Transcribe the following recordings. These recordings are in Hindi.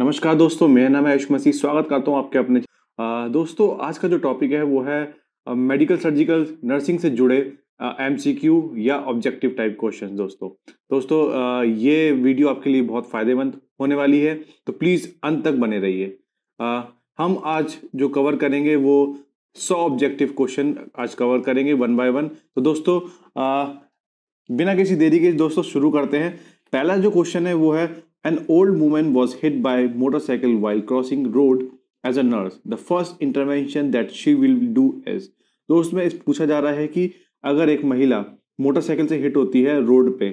नमस्कार दोस्तों मेरा नाम है आयुष मसीह स्वागत करता हूँ आपके अपने आ, दोस्तों आज का जो टॉपिक है वो है आ, मेडिकल सर्जिकल नर्सिंग से जुड़े एम सी क्यू या ऑब्जेक्टिव टाइप क्वेश्चन दोस्तों दोस्तों आ, ये वीडियो आपके लिए बहुत फ़ायदेमंद होने वाली है तो प्लीज़ अंत तक बने रहिए हम आज जो कवर करेंगे वो सौ ऑब्जेक्टिव क्वेश्चन आज कवर करेंगे वन बाय वन तो दोस्तों बिना किसी देरी के दोस्तों शुरू करते हैं पहला जो क्वेश्चन है वो है An old woman was hit by motorcycle while crossing road as a nurse. The first intervention that she will do is तो उसमें इस पूछा जा रहा है कि अगर एक महिला मोटरसाइकिल से हिट होती है रोड पे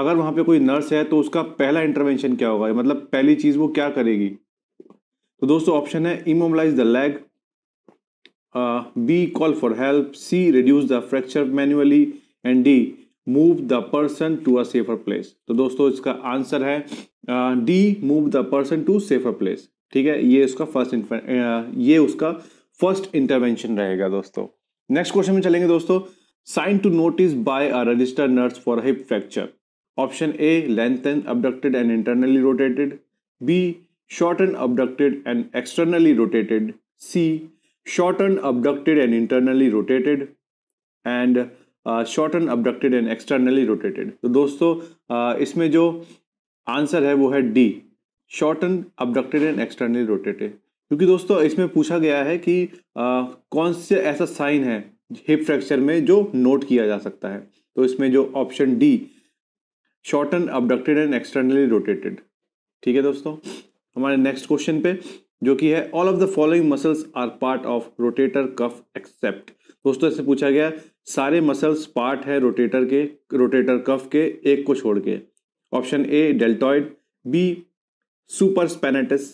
अगर वहां पे कोई नर्स है तो उसका पहला इंटरवेंशन क्या होगा मतलब पहली चीज़ वो क्या करेगी तो दोस्तों ऑप्शन है immobilize the leg B call for help C reduce the fracture manually and D move the person to a safer place तो दोस्तों इसका आंसर है D move the person to safer place ठीक है ये उसका फर्स्ट ये उसका फर्स्ट इंटरवेंशन रहेगा दोस्तों नेक्स्ट क्वेश्चन में चलेंगे दोस्तों sign to notice by a registered nurse for hip fracture option A length and abducted and internally rotated B short and abducted and externally rotated C short and abducted and internally rotated and short and abducted and externally rotated तो दोस्तों uh, इसमें जो आंसर है वो है D short and abducted and externally rotated क्योंकि दोस्तों इसमें पूछा गया है कि आ, uh, कौन से ऐसा साइन है हिप फ्रैक्चर में जो नोट किया जा सकता है तो इसमें जो option D short and abducted and externally rotated ठीक है दोस्तों हमारे नेक्स्ट क्वेश्चन पे जो कि है all of the following muscles are part of rotator cuff except दोस्तों इससे पूछा गया सारे मसल्स पार्ट है रोटेटर के रोटेटर कफ के एक को छोड़ के option A deltoid B supraspinatus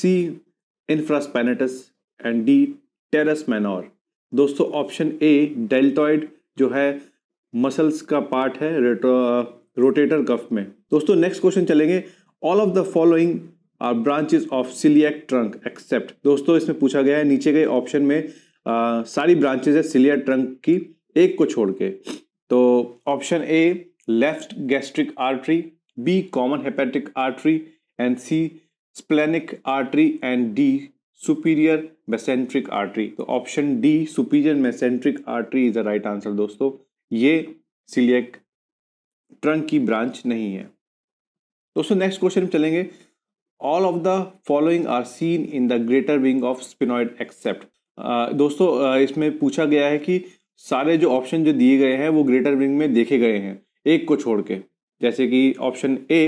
C infraspinatus and D teres minor दोस्तों ऑप्शन ए डेल्टॉइड जो है मसल्स का पार्ट है रोटेटर कफ में दोस्तों नेक्स्ट क्वेश्चन चलेंगे all of the following are branches of celiac trunk except दोस्तों इसमें पूछा गया है नीचे गए ऑप्शन में आ, सारी ब्रांचेज है सिलियक ट्रंक की एक को छोड़ के तो option A left gastric artery B common hepatic artery and C splenic artery and D superior mesenteric artery तो option D superior mesenteric artery is the right answer दोस्तों ये सिलियक ट्रंक की ब्रांच नहीं है दोस्तों नेक्स्ट क्वेश्चन चलेंगे all of the following are seen in the greater wing of sphenoid except दोस्तों इसमें पूछा गया है कि सारे जो ऑप्शन जो दिए गए हैं वो ग्रेटर विंग में देखे गए हैं एक को छोड़ के जैसे कि option A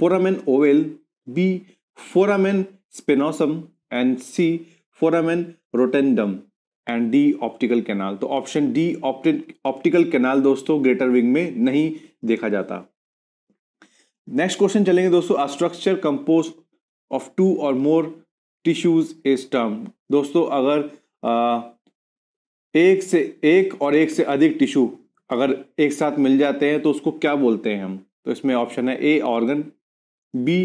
foramen ovale B foramen spinosum and C foramen rotundum and D optical canal तो ऑप्शन डी ऑप्टिकल कैनाल दोस्तों ग्रेटर विंग में नहीं देखा जाता नेक्स्ट क्वेश्चन चलेंगे दोस्तों स्ट्रक्चर कंपोज ऑफ टू और मोर टिश्यूज इज टर्म दोस्तों अगर आ, एक से एक और एक से अधिक टिश्यू अगर एक साथ मिल जाते हैं तो उसको क्या बोलते हैं हम तो इसमें ऑप्शन है A organ B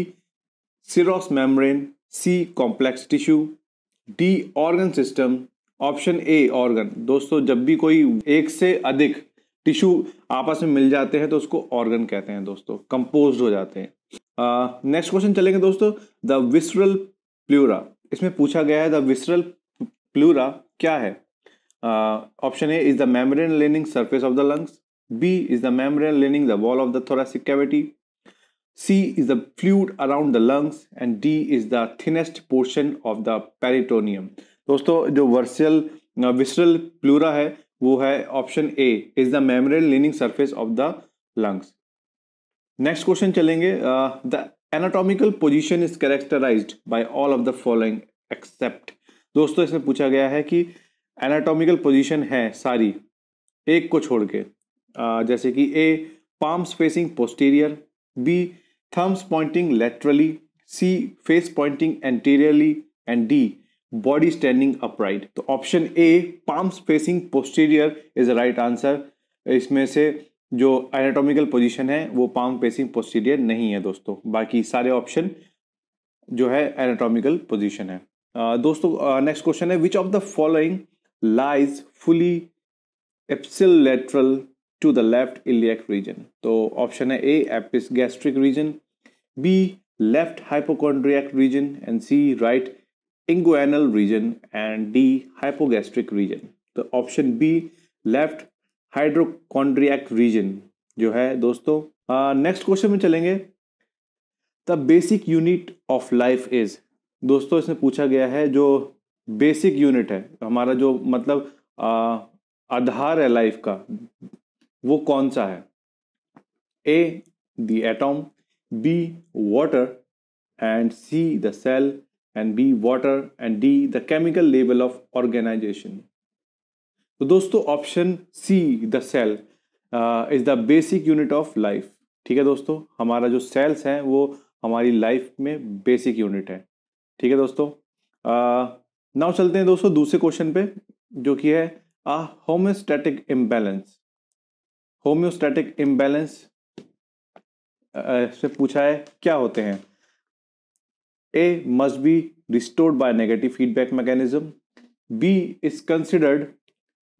serous membrane C complex tissue D organ system option A organ दोस्तों जब भी कोई एक से अधिक टिश्यू आपस में मिल जाते हैं तो उसको ऑर्गन कहते हैं दोस्तों कंपोज हो जाते हैं नेक्स्ट क्वेश्चन चलेंगे दोस्तों द विसरल प्लूरा इसमें पूछा गया है द विसरल प्लूरा क्या है option A is the membrane lining surface of the lungs B is the membrane lining the wall of the thoracic cavity C is the fluid around the lungs and D is the thinnest portion of the peritoneum दोस्तों जो वर्सियल विस्टरल प्लूरा है वो है option A is the membrane lining surface of the lungs next question चलेंगे the anatomical position is characterize by all of the following except दोस्तों इसमें पूछा गया है कि एनाटॉमिकल पोजीशन है सारी एक को छोड़ के आ, जैसे कि A palms facing posterior B thumbs pointing laterally C face pointing anteriorly and D body standing upright तो option A palms facing posterior is right answer इसमें से जो एनाटॉमिकल पोजीशन है वो पाम फेसिंग पोस्टीरियर नहीं है दोस्तों बाकी सारे ऑप्शन जो है एनाटॉमिकल पोजीशन है दोस्तों नेक्स्ट क्वेश्चन है which of the following lies fully ipsilateral to the left iliac region तो option है A epi gastric region B left hypochondriac region and C right inguinal region and D hypogastric region तो option B left hydrochondriac region जो है दोस्तों नेक्स्ट क्वेश्चन में चलेंगे the basic unit of life is दोस्तों इसमें पूछा गया है जो बेसिक यूनिट है तो हमारा जो मतलब आ, आधार है लाइफ का वो कौन सा है A the atom B water and C the cell and B water and D the chemical level of organization तो दोस्तों option C the cell is the basic unit of life ठीक है दोस्तों हमारा जो सेल्स हैं वो हमारी लाइफ में बेसिक यूनिट है ठीक है दोस्तों uh, नाउ चलते हैं दोस्तों दूसरे क्वेश्चन पे जो कि है आ होम्योस्टैटिक इम्बैलेंस होम्योस्टैटिक इम्बैलेंस से पूछा है क्या होते हैं A must be restored by negative feedback mechanism B is considered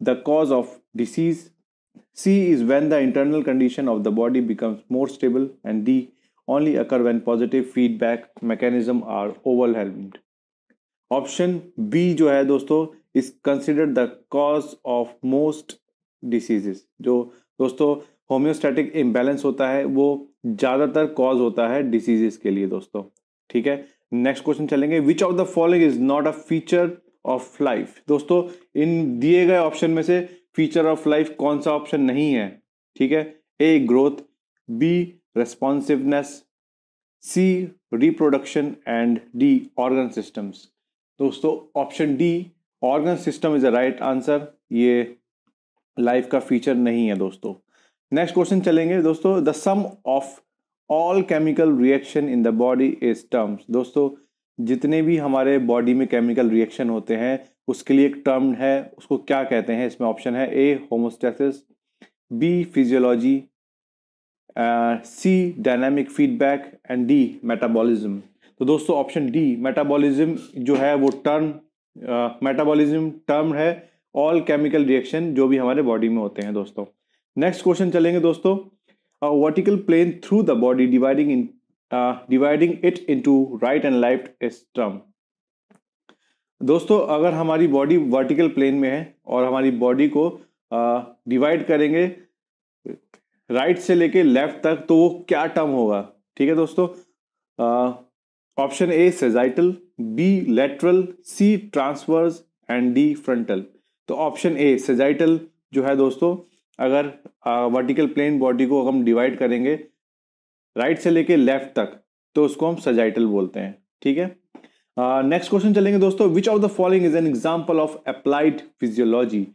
the cause of disease C is when the internal condition of the body becomes more stable and D only occur when positive feedback mechanism are overwhelmed option B जो है दोस्तों is consider the cause of most diseases जो दोस्तों होम्योस्टैटिक इम्बेलेंस होता है वो ज़्यादातर कॉज होता है डिसीजेस के लिए दोस्तों ठीक है नेक्स्ट क्वेश्चन चलेंगे which of the following is not a feature of life दोस्तों इन दिए गए ऑप्शन में से फीचर ऑफ लाइफ कौन सा ऑप्शन नहीं है ठीक है A growth B responsiveness C reproduction and D organ systems दोस्तों option D organ system is the right answer ये लाइफ का फीचर नहीं है दोस्तों नेक्स्ट क्वेश्चन चलेंगे दोस्तों the sum of all chemical reaction in the body is terms दोस्तों जितने भी हमारे बॉडी में केमिकल रिएक्शन होते हैं उसके लिए एक टर्म है उसको क्या कहते हैं इसमें ऑप्शन है A homeostasis B physiology C dynamic feedback and D metabolism तो दोस्तों ऑप्शन डी मेटाबॉलिज्म जो है वो टर्म मेटाबॉलिज्म टर्म है ऑल केमिकल रिएक्शन जो भी हमारे बॉडी में होते हैं दोस्तों नेक्स्ट क्वेश्चन चलेंगे दोस्तों vertical plane through the body dividing in dividing it into right and left is term दोस्तों अगर हमारी बॉडी वर्टिकल प्लेन में है और हमारी बॉडी को डिवाइड uh, करेंगे राइट right से लेके लेफ्ट तक तो वो क्या टर्म होगा ठीक है दोस्तों uh, option A sagittal B lateral C transverse and D frontal तो ऑप्शन ए सेजाइटल जो है दोस्तों अगर वर्टिकल प्लेन बॉडी को हम डिवाइड करेंगे राइट से लेके लेफ्ट तक तो उसको हम सजाइटल बोलते हैं ठीक है नेक्स्ट क्वेश्चन चलेंगे दोस्तों which of the following is an example of applied physiology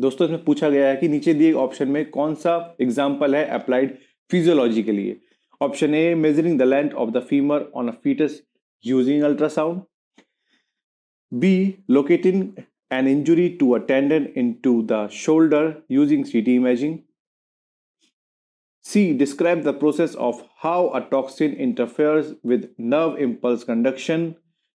दोस्तों इसमें पूछा गया है कि नीचे दिए ऑप्शन में कौन सा एग्जाम्पल है अप्लाइड फिजियोलॉजी के लिए Option A, measuring the length of the femur on a fetus using ultrasound. B, locating an injury to a tendon into the shoulder using CT imaging. C. Describe the process of how a toxin interferes with nerve impulse conduction.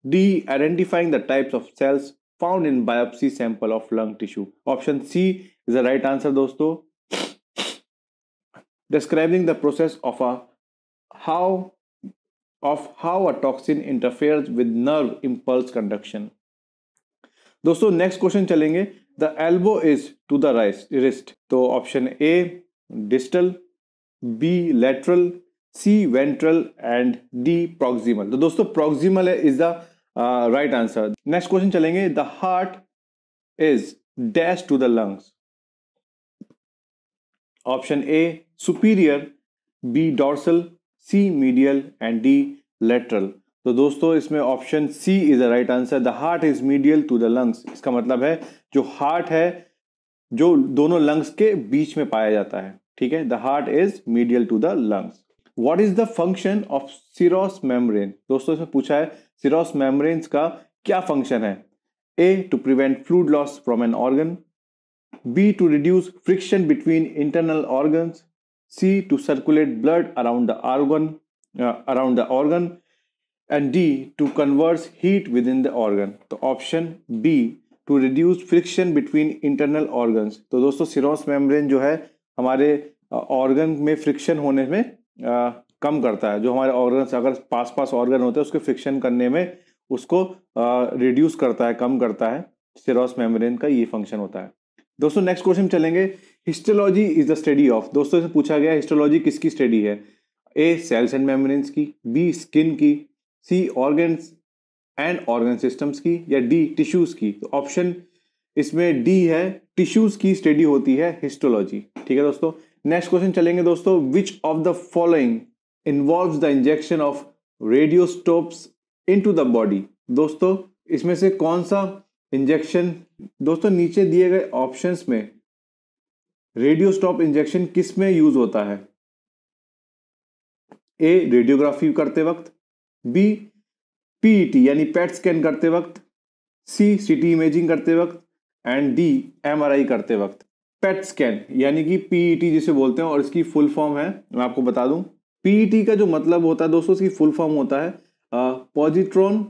D. Identifying the types of cells found in biopsy sample of lung tissue. Option C is the right answer, dosto. Describing the process of a how of how a toxin interferes with nerve impulse conduction दोस्तों नेक्स्ट क्वेश्चन चलेंगे the elbow is to the wrist तो option A distal B lateral C ventral and D proximal तो दोस्तों है is the right answer next question चलेंगे the heart is dash to the lungs option A superior B dorsal C medial and D lateral तो दोस्तों इसमें option C is the right answer the heart is medial to the lungs इसका मतलब है जो हार्ट है जो दोनों लंग्स के बीच में पाया जाता है ठीक है the heart is medial to the lungs what is the function of serous membrane दोस्तों इसमें पूछा है सिरोस मेम्ब्रेन्स का क्या फंक्शन है A to prevent fluid loss from an organ B to reduce friction between internal organs C to circulate blood around the organ uh, around the organ and D to converse heat within the organ तो option B to reduce friction between internal organs तो दोस्तों सिरोस membrane जो है हमारे organ में friction होने में आ, कम करता है जो हमारे organs अगर पास पास organ होते हैं उसके friction करने में उसको reduce करता है कम करता है सिरोस membrane का ये function होता है दोस्तों next question चलेंगे histology is the study of दोस्तों से पूछा गया हिस्टोलॉजी किसकी स्टडी है ए सेल्स एंड मेम्ब्रेन्स की बी स्किन की C organs and organ systems की या डी टिश्यूज की तो ऑप्शन इसमें डी है टिश्यूज की स्टडी होती है हिस्टोलॉजी ठीक है दोस्तों नेक्स्ट क्वेश्चन चलेंगे दोस्तों which of the following involve the injection of radioisotopes into the body दोस्तों इसमें से कौन सा इंजेक्शन दोस्तों नीचे दिए गए ऑप्शंस में रेडियो स्टॉप इंजेक्शन किस में यूज होता है ए रेडियोग्राफी करते वक्त बी पीईटी यानी पैट स्कैन करते वक्त सी सीटी इमेजिंग करते वक्त एंड डी एमआरआई करते वक्त पेट स्कैन यानी कि पीईटी जिसे बोलते हैं और इसकी फुल फॉर्म है मैं आपको बता दूं पीईटी का जो मतलब होता है दोस्तों इसकी फुल फॉर्म होता है पॉजिट्रॉन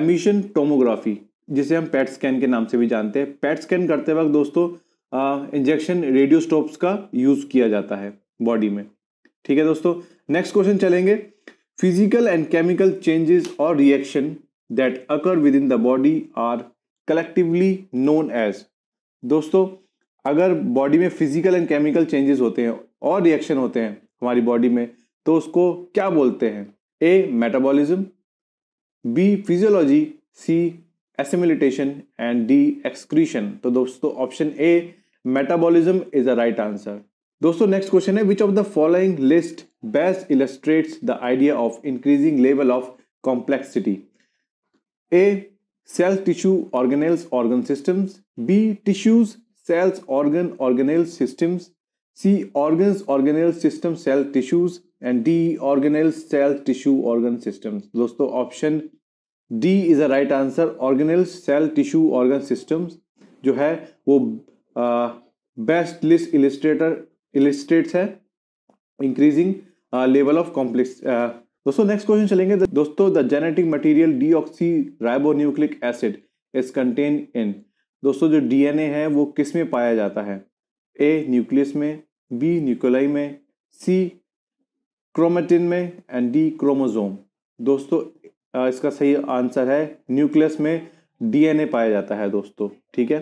एमिशन टोमोग्राफी जिसे हम पेट स्कैन के नाम से भी जानते हैं पेट स्कैन करते वक्त दोस्तों इंजेक्शन रेडियोस्टोप्स का यूज किया जाता है बॉडी में ठीक है दोस्तों नेक्स्ट क्वेश्चन चलेंगे फिजिकल एंड केमिकल चेंजेस और reaction that occur within the body are collectively known as दोस्तों अगर बॉडी में फिजिकल एंड केमिकल चेंजेस होते हैं और रिएक्शन होते हैं हमारी बॉडी में तो उसको क्या बोलते हैं A metabolism B physiology C assimilation and d excretion to dosto option a metabolism is the right answer dosto next question hai which of the following list best illustrates the idea of increasing level of complexity a cell tissue organelles organ systems b tissues cells organ organelle systems c organs organelle system cell tissues and d organelles cell tissue organ systems dosto option D is a right answer organelle cell tissue organ systems जो है वो बेस्ट लिस्ट इलिस्ट्रेटर इलिस्ट्रेट्स है इंक्रीजिंग लेवल ऑफ कॉम्प्लेक्स दोस्तों नेक्स्ट क्वेश्चन चलेंगे दोस्तों the genetic material oxy ribo ribonucleic acid is contain in दोस्तों जो डीएनए है वो किस में पाया जाता है ए न्यूक्लियस में बी न्यूक्लाई में सी क्रोमेटिन में एंड डी क्रोमोजोम दोस्तों इसका सही आंसर है न्यूक्लियस में डीएनए पाया जाता है दोस्तों ठीक है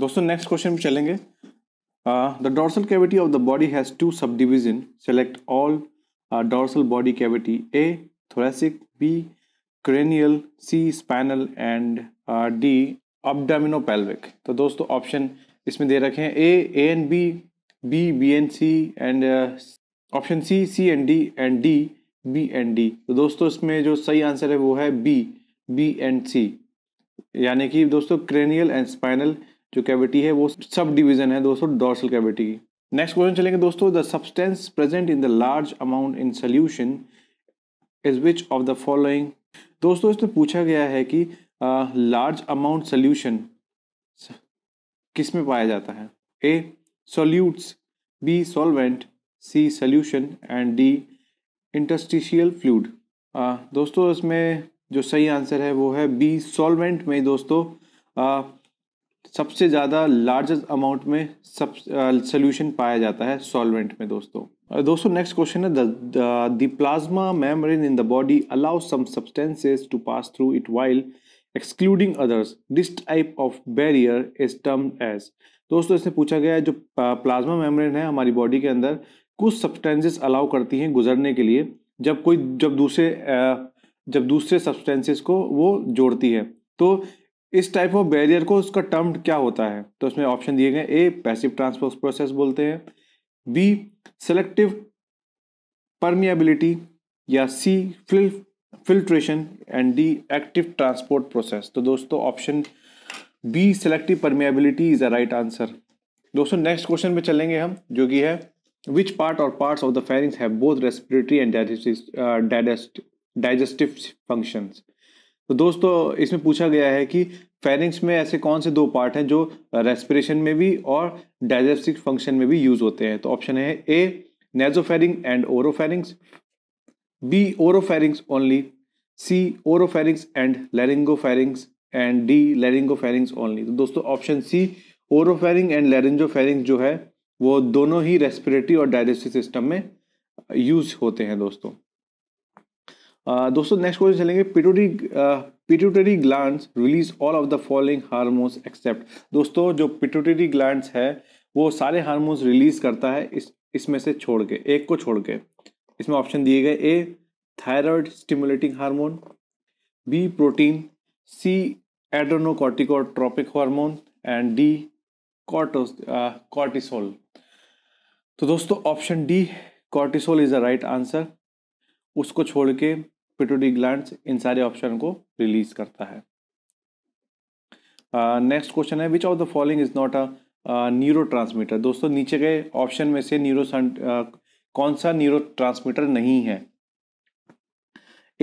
दोस्तों नेक्स्ट क्वेश्चन में चलेंगे the dorsal cavity of the body has two sub division select all dorsal body cavity A thoracic B cranial C spinal and D abdominopelvic तो दोस्तों ऑप्शन इसमें दे रखे हैं A A and B B B and C and option C C and D and D B and D तो दोस्तों इसमें जो सही आंसर है वो है बी बी एंड सी यानी कि दोस्तों क्रेनियल एंड स्पाइनल जो कैविटी है वो सब डिवीजन है दोस्तों डॉर्सल कैविटी की नेक्स्ट क्वेश्चन चलेंगे दोस्तों the substance present in the large amount in solution is which of the following दोस्तों इसमें पूछा गया है कि लार्ज अमाउंट सोल्यूशन किस में पाया जाता है A solutes B solvent C solution and D interstitial fluid दोस्तों इसमें जो सही आंसर है वो है बी सॉल्वेंट में दोस्तों आ, सबसे ज़्यादा लार्जेस्ट अमाउंट में सब सोल्यूशन पाया जाता है सॉल्वेंट में दोस्तों दोस्तों नेक्स्ट क्वेश्चन है the plasma membrane in the body allow some substances to pass through it while excluding others this type of barrier is term as दोस्तों इसमें पूछा गया है जो प्लाज्मा मेम्ब्रेन है हमारी बॉडी के अंदर कुछ सब्सटेंसेस अलाउ करती हैं गुजरने के लिए जब कोई जब दूसरे जब दूसरे सब्सटेंसेस को वो जोड़ती है तो इस टाइप ऑफ बैरियर को उसका टर्म क्या होता है तो इसमें ऑप्शन दिए गए ए पैसिव ट्रांसपोर्ट प्रोसेस बोलते हैं बी सेलेक्टिव परमियाबिलिटी या C fill filtration and D active transport process तो दोस्तों option B selective permeability is a right answer दोस्तों नेक्स्ट क्वेश्चन पे चलेंगे हम जो कि है Which part or parts of the pharynx have both respiratory and digestive, uh, functions? तो दोस्तों इसमें पूछा गया है कि फेरिंग्स में ऐसे कौन से दो पार्ट हैं जो रेस्पिरेशन में भी और डाइजेस्टिव फंक्शन में भी यूज होते हैं तो ऑप्शन है A nasopharynx and oropharynx B oropharynx only C oropharynx and laryngopharynx and D laryngopharynx only तो दोस्तों option C oropharynx and pharynx जो है वो दोनों ही रेस्पिरेटरी और डाइजेस्टिव सिस्टम में यूज uh, होते हैं दोस्तों uh, दोस्तों नेक्स्ट क्वेश्चन चलेंगे pituitary pituitary glands release all of the following hormones except दोस्तों जो पिट्यूटरी ग्लैंड्स है वो सारे हार्मोन्स रिलीज करता है इस इसमें से छोड़ के एक को छोड़ के इसमें ऑप्शन दिए गए A thyroid stimulating hormone B protein C adrenocorticotropic hormone and D कॉर्टोस कॉर्टिसोल तो दोस्तों option D cortisol is the right answer उसको छोड़ के पिटोडी ग्लैंड इन सारे ऑप्शन को रिलीज करता है नेक्स्ट uh, क्वेश्चन है which of the following is not a neurotransmitter दोस्तों नीचे गए ऑप्शन में से न्यूरो uh, कौन सा न्यूरो ट्रांसमीटर नहीं है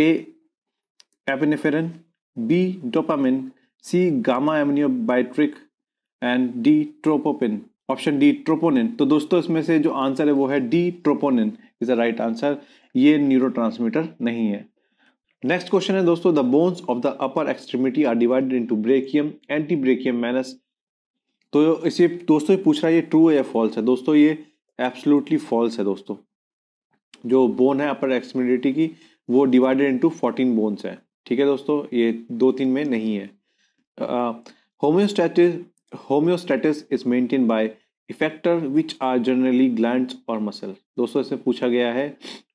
A epinephrine B dopamine C gamma aminobutyric and D troponin option D troponin तो दोस्तों इसमें से जो आंसर है वो है D troponin is the right answer ये न्यूरो नहीं है नेक्स्ट क्वेश्चन है दोस्तों the bones of the upper extremity are divided into brachium antebrachium manus तो इसे दोस्तों ये पूछ रहा है ये ट्रू है या फॉल्स है दोस्तों ये एब्सोल्युटली फॉल्स है दोस्तों जो बोन है अपर एक्सट्रीमिटी की वो डिवाइडेड इनटू फोर्टीन बोन्स है ठीक है दोस्तों ये दो तीन में नहीं है homeostasis homeostasis is maintain by effector which are generally gland और मसल दोस्तों इसमें पूछा गया है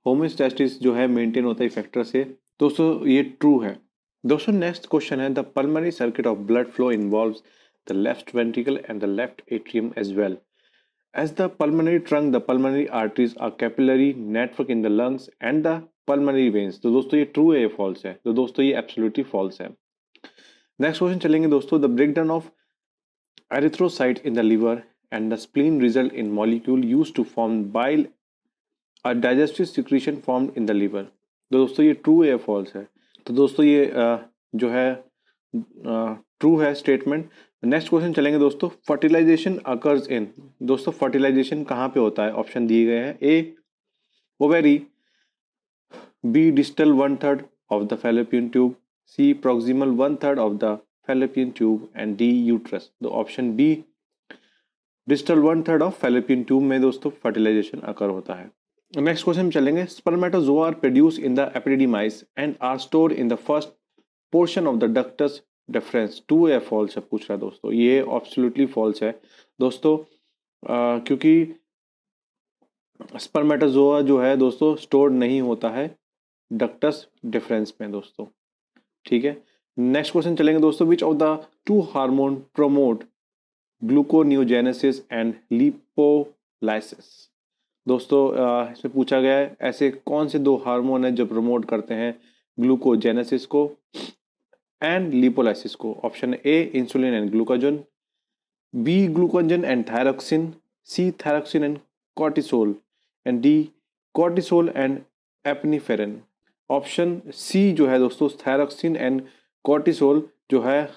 होम्योस्टेटिस जो है मेंटेन होता है इफेक्टर से दोस्तों ये ट्रू है दोस्तों नेक्स्ट क्वेश्चन है the pulmonary circuit of blood flow involve the left ventricle and the left atrium as well as the pulmonary trunk the pulmonary arteries are capillary network in the lungs and the pulmonary veins तो दोस्तों ये ट्रू है ये फॉल्स है तो दोस्तों ये एब्सोल्युटली फॉल्स है नेक्स्ट क्वेश्चन चलेंगे दोस्तों the breakdown of erythrocyte in the liver and the spleen result in molecule used to form bile और digestive secretion form in the liver तो दोस्तों ये ट्रू या फॉल्स है तो दोस्तों ये आ, जो है ट्रू है स्टेटमेंट नेक्स्ट क्वेश्चन चलेंगे दोस्तों फर्टिलाइजेशन अकर्स इन दोस्तों फर्टिलाइजेशन कहाँ पे होता है ऑप्शन दिए गए हैं A ovary B distal one third of the fallopian tube C proximal one third of the fallopian tube and D uterus the option B distal one third of fallopian tube में दोस्तों फर्टिलाइजेशन अकर होता है नेक्स्ट क्वेश्चन चलेंगे spermatozoa are produce in the epididymis and are store in the first portion of the ductus deferens true या फॉल्स है पूछ रहा है दोस्तों ये ऑब्सोल्युटली फॉल्स है दोस्तों आ, क्योंकि स्पर्मेटोजोआ जो है दोस्तों स्टोर नहीं होता है डक्टस डिफरेंस में दोस्तों ठीक है नेक्स्ट क्वेश्चन चलेंगे दोस्तों which of the two hormone promote gluconeogenesis and lipolysis दोस्तों इसमें पूछा गया है ऐसे कौन से दो हार्मोन है जो प्रमोट करते हैं ग्लूकोजेनेसिस को एंड लिपोलाइसिस को option A insulin and glucagon B glucagon and thyroxine C thyroxine and cortisol and D cortisol and epinephrine option C जो है दोस्तों थायरोक्सिन एंड कॉर्टिसोल जो है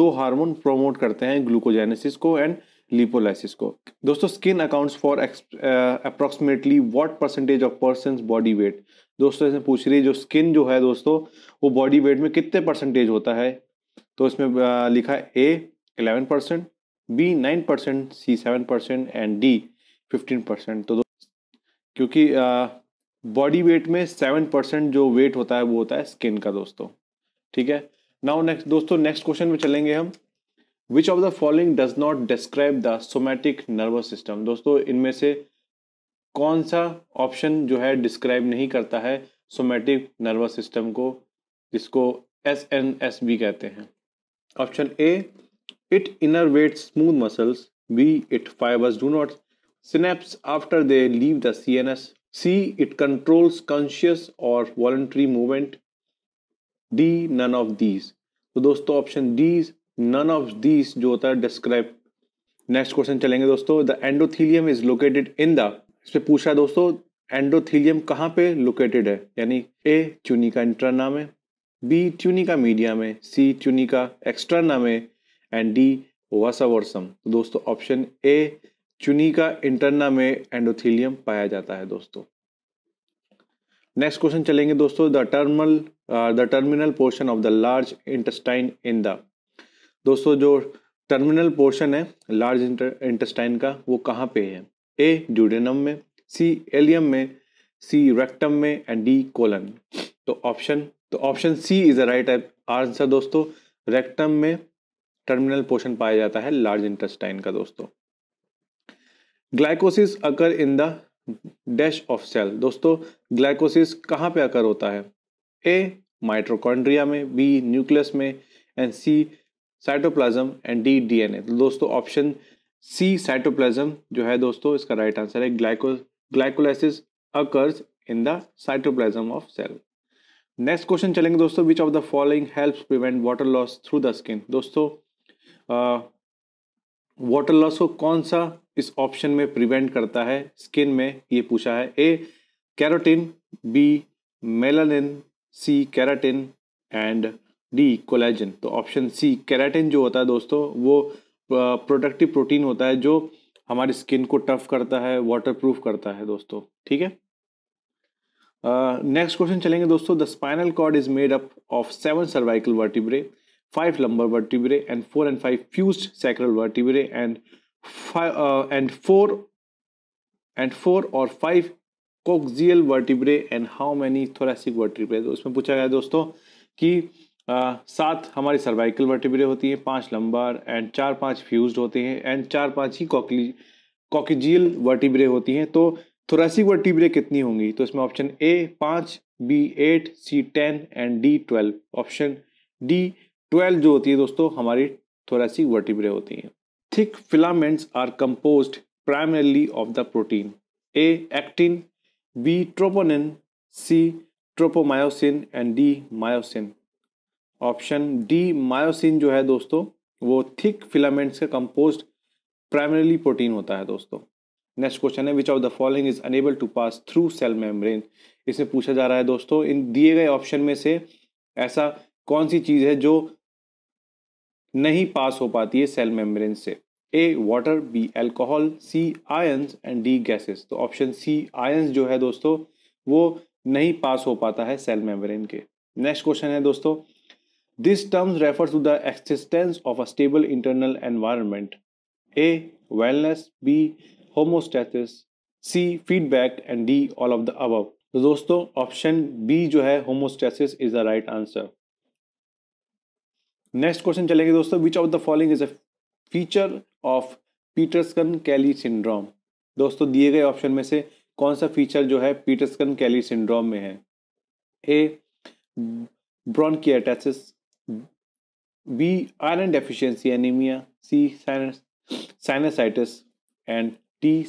दो हार्मोन प्रोमोट करते हैं ग्लूकोजेनेसिस को एंड लिपोलाइसिस को दोस्तों skin accounts for approximately what percentage of person body weight दोस्तों इसमें पूछ रही है जो स्किन जो है दोस्तों वो बॉडी वेट में कितने परसेंटेज होता है तो इसमें uh, लिखा है A eleven percent B nine percent C seven percent and D fifteen percent तो क्योंकि बॉडी uh, वेट में सेवन परसेंट जो वेट होता है वो होता है स्किन का दोस्तों ठीक है नाउ नेक्स्ट दोस्तों नेक्स्ट क्वेश्चन में चलेंगे हम which of the following does not describe the somatic nervous system दोस्तों इनमें से कौन सा ऑप्शन जो है डिस्क्राइब नहीं करता है सोमैटिक नर्वस सिस्टम को जिसको एस एन एस बी कहते हैं option A it innervate smooth muscles B it fibers do not after they leave the C N S C it controls conscious और voluntary movement D none of these तो दोस्तों option D's none of these जो होता है डिस्क्राइब नेक्स्ट क्वेश्चन चलेंगे दोस्तों the endothelium is located in the इस पे पूछा है दोस्तों एंडोथीलियम कहाँ पे लोकेटेड है यानी ए ट्यूनिका इंटरना में बी ट्यूनिका मीडिया में सी ट्यूनिका एक्सटर्ना में एंड डी वासावर्सम तो दोस्तों ऑप्शन ए चुनिका इंटरना में एंडोथीलियम पाया जाता है दोस्तों नेक्स्ट क्वेश्चन चलेंगे दोस्तों the terminal the terminal portion of the large intestine in the दोस्तों जो टर्मिनल पोर्शन है लार्ज इंटेस्टाइन का वो कहाँ पे है ए ड्यूडेनम में सी एलियम में सी रेक्टम में एंड डी कोलन तो ऑप्शन तो option C is the right answer दोस्तों रेक्टम में टर्मिनल पोर्शन पाया जाता है लार्ज इंटेस्टाइन का दोस्तों glycolysis occur in the dash of cell दोस्तों ग्लाइकोसिस कहाँ पे आकर होता है ए माइट्रोकॉन्ड्रिया में बी न्यूक्लियस में and C cytoplasm and D DNA तो दोस्तों ऑप्शन सी साइटोप्लाज्म जो है दोस्तों इसका राइट आंसर है glyco glycolysis occurs in the cytoplasm of cell next question चलेंगे दोस्तों which of the following helps prevent water loss through the skin दोस्तों वाटर लॉस को कौन सा इस ऑप्शन में प्रिवेंट करता है स्किन में ये पूछा है A carotene B melanin C keratin and D collagen तो ऑप्शन सी कैराटिन जो होता है दोस्तों वो प्रोडक्टिव प्रोटीन होता है जो हमारी स्किन को टफ करता है वाटर प्रूफ करता है दोस्तों ठीक है नेक्स्ट uh, क्वेश्चन चलेंगे दोस्तों the spinal cord is made up of seven cervical vertebrae five lumbar vertebrae and four and five fused sacral vertebrae and five uh, and four and four or five coxial vertebrae and how many thoracic vertebrae तो उसमें पूछा गया दोस्तों कि सात हमारी सर्वाइकल वर्टिब्रे होती हैं पांच लंबार एंड चार पांच फ्यूज्ड होते हैं एंड चार पांच ही कॉकली वर्टिब्रे होती हैं तो थोरासिक वर्टिब्रे कितनी होंगी तो इसमें ऑप्शन ए पांच B eight C ten and D twelve option D twelve जो होती है दोस्तों हमारी थोरेसिक वर्टिब्रे होती हैं thick filaments are composed primarily of the protein A actin B troponin C tropomyosin and D myosin option D myosin जो है दोस्तों वो थिक फिलामेंट्स का कंपोज्ड प्राइमरली प्रोटीन होता है दोस्तों नेक्स्ट क्वेश्चन है which of the following is unable to pass through cell membrane इसमें पूछा जा रहा है दोस्तों इन दिए गए ऑप्शन में से ऐसा कौन सी चीज़ है जो नहीं पास हो पाती है सेल मेम्ब्रेन से A water B alcohol C ions and D gases तो ऑप्शन सी आयंस जो है दोस्तों वो नहीं पास हो पाता है सेल मेम्ब्रेन के नेक्स्ट क्वेश्चन है दोस्तों this terms refer to the existence of a stable internal environment A wellness B homeostasis C feedback and D all of the above तो दोस्तों ऑप्शन बी जो है homeostasis is the right answer next question चलेंगे दोस्तों which of the following is a feature of पीटर्सकन कैली सिंड्रोम दोस्तों दिए गए ऑप्शन में से कौन सा फीचर जो है पीटर्सकन कैली सिंड्रोम में है A bronchiectasis B iron deficiency anaemia C sinusitis and T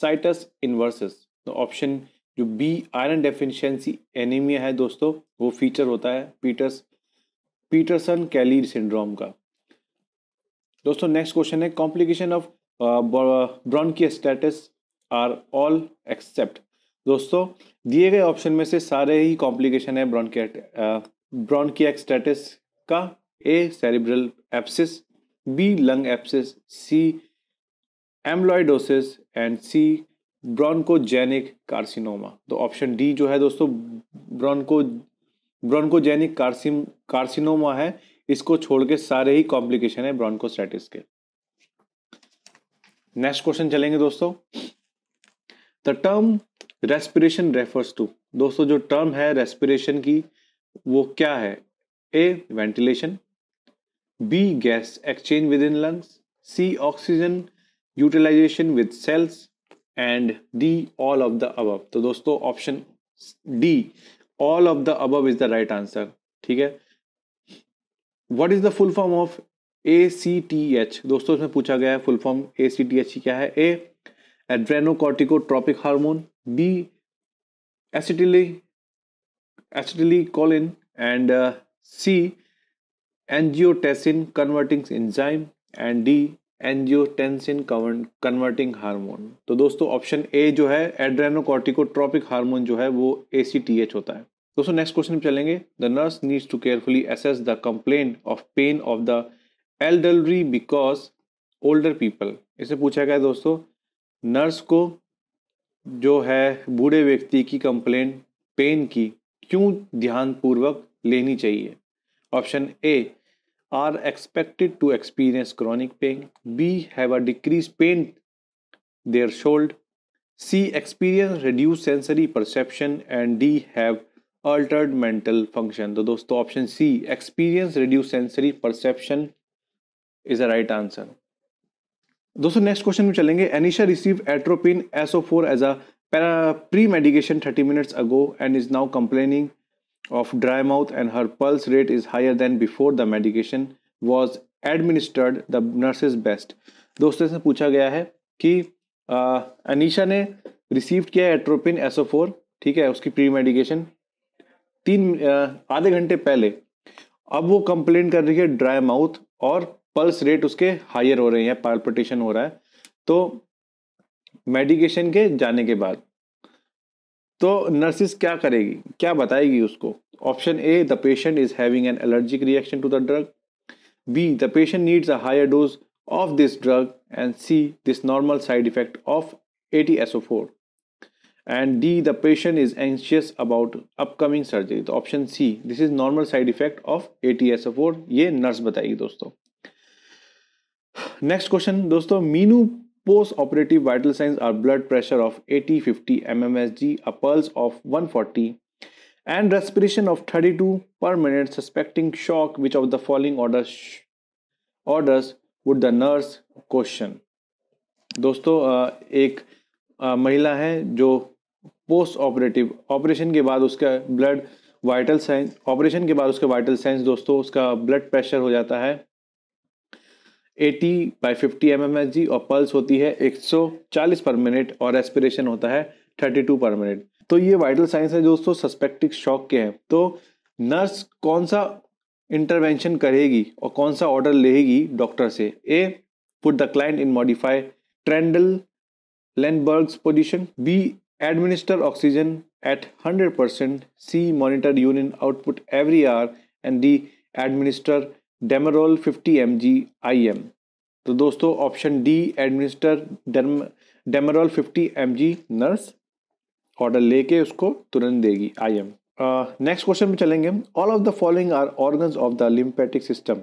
situs inversus तो ऑप्शन जो बी आयरन डेफिशिएंसी एनीमिया है दोस्तों वो फीचर होता है पीटर्स पीटरसन कैली सिंड्रोम का दोस्तों नेक्स्ट क्वेश्चन है complication of status are all except दोस्तों दिए गए ऑप्शन में से सारे ही कॉम्प्लिकेशन है ब्रॉन्की स्टेटस uh, का A cerebral abscess B lung abscess C amyloidosis and C bronchogenic carcinoma तो ऑप्शन डी जो है दोस्तों ब्रॉन्को ब्रोंकोजेनिक कार्सिम कार्सिनोमा है इसको छोड़ के सारे ही कॉम्प्लिकेशन है ब्रोंकोस्टैटिस के नेक्स्ट क्वेश्चन चलेंगे दोस्तों the term respiration refers to दोस्तों जो टर्म है रेस्पिरेशन की वो क्या है A ventilation B gas exchange within lungs C oxygen utilisation with cells and D all of the above तो दोस्तों option D all of the above is the right answer ठीक है what is the full form of A C T H दोस्तों इसमें पूछा गया है full form A C T H क्या है A adrenocorticotropic hormone B acetyl acetylcholine and C angiotensin converting enzyme and D angiotensin converting hormone तो दोस्तों ऑप्शन ए जो है एड्रेनोकॉर्टिकोट्रॉपिक हार्मोन जो है वो ए सी टी एच होता है दोस्तों नेक्स्ट क्वेश्चन में चलेंगे the nurse needs to carefully assess the complain of pain of the elderly because older people इसे पूछा गया दोस्तों नर्स को जो है बूढ़े व्यक्ति की कंप्लेंट पेन की क्यों ध्यानपूर्वक लेनी चाहिए option A are expected to experience chronic pain B have a decrease pain there should C experience reduce sensory perception and D have altered mental function तो दोस्तों option C experience reduce sensory perception is a right answer दोस्तों नेक्स्ट क्वेश्चन में चलेंगे Anisha receive atropine SO four as a premedication thirty minutes ago and is now complaining of dry mouth and her pulse rate is higher than before the medication was administered the is best दोस्तों से पूछा गया है कि अनिशा ने रिसीव किया एट्रोपिन एसओ फोर ठीक है उसकी प्री मेडिकेशन तीन आधे घंटे पहले अब वो कंप्लेन कर रही है ड्राई माउथ और पल्स रेट उसके हायर हो रहे हैं पालपटेशन हो रहा है तो मेडिकेशन के जाने के बाद तो नर्सिस क्या करेगी क्या बताएगी उसको option A the patient is having an allergic reaction to the drug B the patient needs a higher dose of this drug and C this normal side effect of A T SO four and D the patient is anxious about upcoming surgery तो option C this is normal side effect of ATS4 ये nurse बताएगी दोस्तों next question दोस्तों Minu post operative vital signs are blood pressure of 80 50 mmsg a pulse of 140 and respiration of 32 per minute suspecting shock which of the following orders orders would the nurse question दोस्तों एक uh, महिला हैं जो पोस्ट ऑपरेटिव ऑपरेशन के बाद उसका ब्लड वाइटल साइंस ऑपरेशन के बाद उसका वाइटल साइंस दोस्तों उसका ब्लड प्रेशर हो जाता है 80 बाई फिफ्टी एम और पल्स होती है 140 पर मिनट और एस्पिरेशन होता है 32 पर मिनट तो ये वाइटल साइंस है दोस्तों सस्पेक्टिक शॉक के हैं तो नर्स कौन सा इंटरवेंशन करेगी और कौन सा ऑर्डर लेगी डॉक्टर से A put the client in modify trendel position position. B. Administer oxygen at 100%. C. Monitor urine output every hour. And D. Administer Demerol 50 M G I M तो दोस्तों option D administer Demerol 50 M G nurse order लेके उसको तुरंत देगी आई एम नेक्स्ट क्वेश्चन में चलेंगे all of the following are organs of the lymphatic system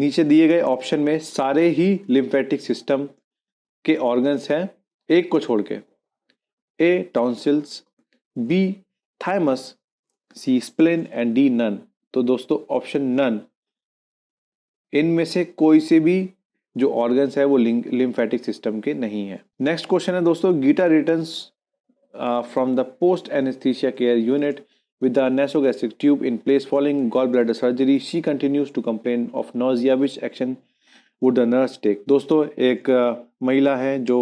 नीचे दिए गए ऑप्शन में सारे ही लिम्फेटिक सिस्टम के ऑर्गन्स हैं एक को छोड़ के A tonsils B thymus C spleen and D none तो दोस्तों ऑप्शन नन इनमें से कोई से भी जो ऑर्गन्स है वो लिम्फेटिक सिस्टम के नहीं है नेक्स्ट क्वेश्चन है दोस्तों Gita return from the post anaesthesia care unit with the nasogastric tube in place following gallbladder surgery she continues to complain of nausea which action would the nurse take दोस्तों एक uh, महिला है जो